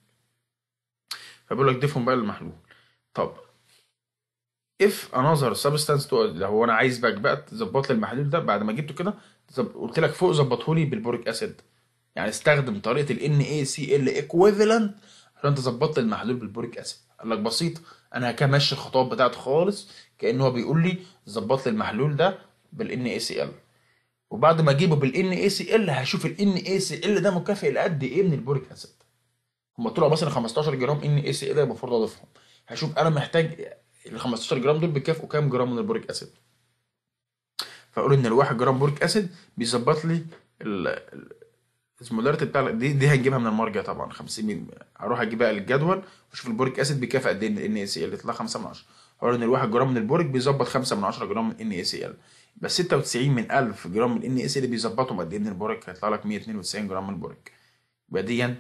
فبيقول لك ضيفهم بقى للمحلول طب اف انذر سبستانس تو لو انا عايز بقى بقى تظبط لي المحلول ده بعد ما جبته كده قلت لك فوق ظبطه لي بالبوريك اسيد يعني استخدم طريقه ال ان اي سي ال ايكويفالنت عشان تظبط لي المحلول بالبوريك اسيد قال لك بسيط انا هكمش الخطوات بتاعته خالص كان هو بيقول لي ظبط لي المحلول ده بالان اي سي ال وبعد ما اجيبه بالان اي سي ال هشوف الان اي سي ال ده مكافئ لقد ايه من البوريك اسيد هم طلعوا مثلا 15 جرام ان اس إيه, ايه ده المفروض اضيفهم هشوف انا محتاج ال 15 جرام دول بيكافئوا كام جرام من البوريك اسيد فاقول ان الواحد جرام بوريك اسيد بيظبط لي الاسمولاريتي بتاع دي دي هنجيبها من المرجع طبعا 50 هروح بقى الجدول واشوف البوريك اسيد بيكافئ قد ايه من ان اس إيه ال يطلع 5 من 10 اقول ان الواحد جرام من البوريك بيظبط 5 من 10 جرام من ان اس إيه ال بس 96 من 1000 جرام من ان اس ال بيظبطهم قد ايه من البوريك هيطلع لك 192 جرام من البوريك يبقى دي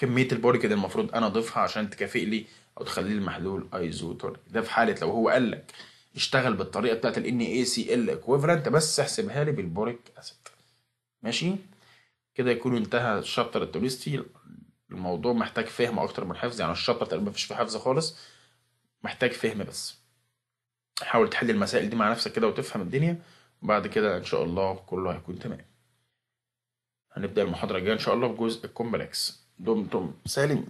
كميه اللي المفروض انا اضيفها عشان تكافئ لي او تخلي لي المحلول ايزوتونيك ده في حاله لو هو قال لك اشتغل بالطريقه بتاعت ال ان اي سي ال اكويفالنت بس احسبها لي بالبوريك اسيد ماشي كده يكون انتهى الشابتر التوليستي الموضوع محتاج فهم اكتر من حفظ يعني الشابتر تقريبا مفيش فيه حفظ خالص محتاج فهم بس حاول تحل المسائل دي مع نفسك كده وتفهم الدنيا وبعد كده ان شاء الله كله هيكون تمام هنبدا المحاضره الجايه ان شاء الله بجزء الكومبلكس Dom Tom Selling.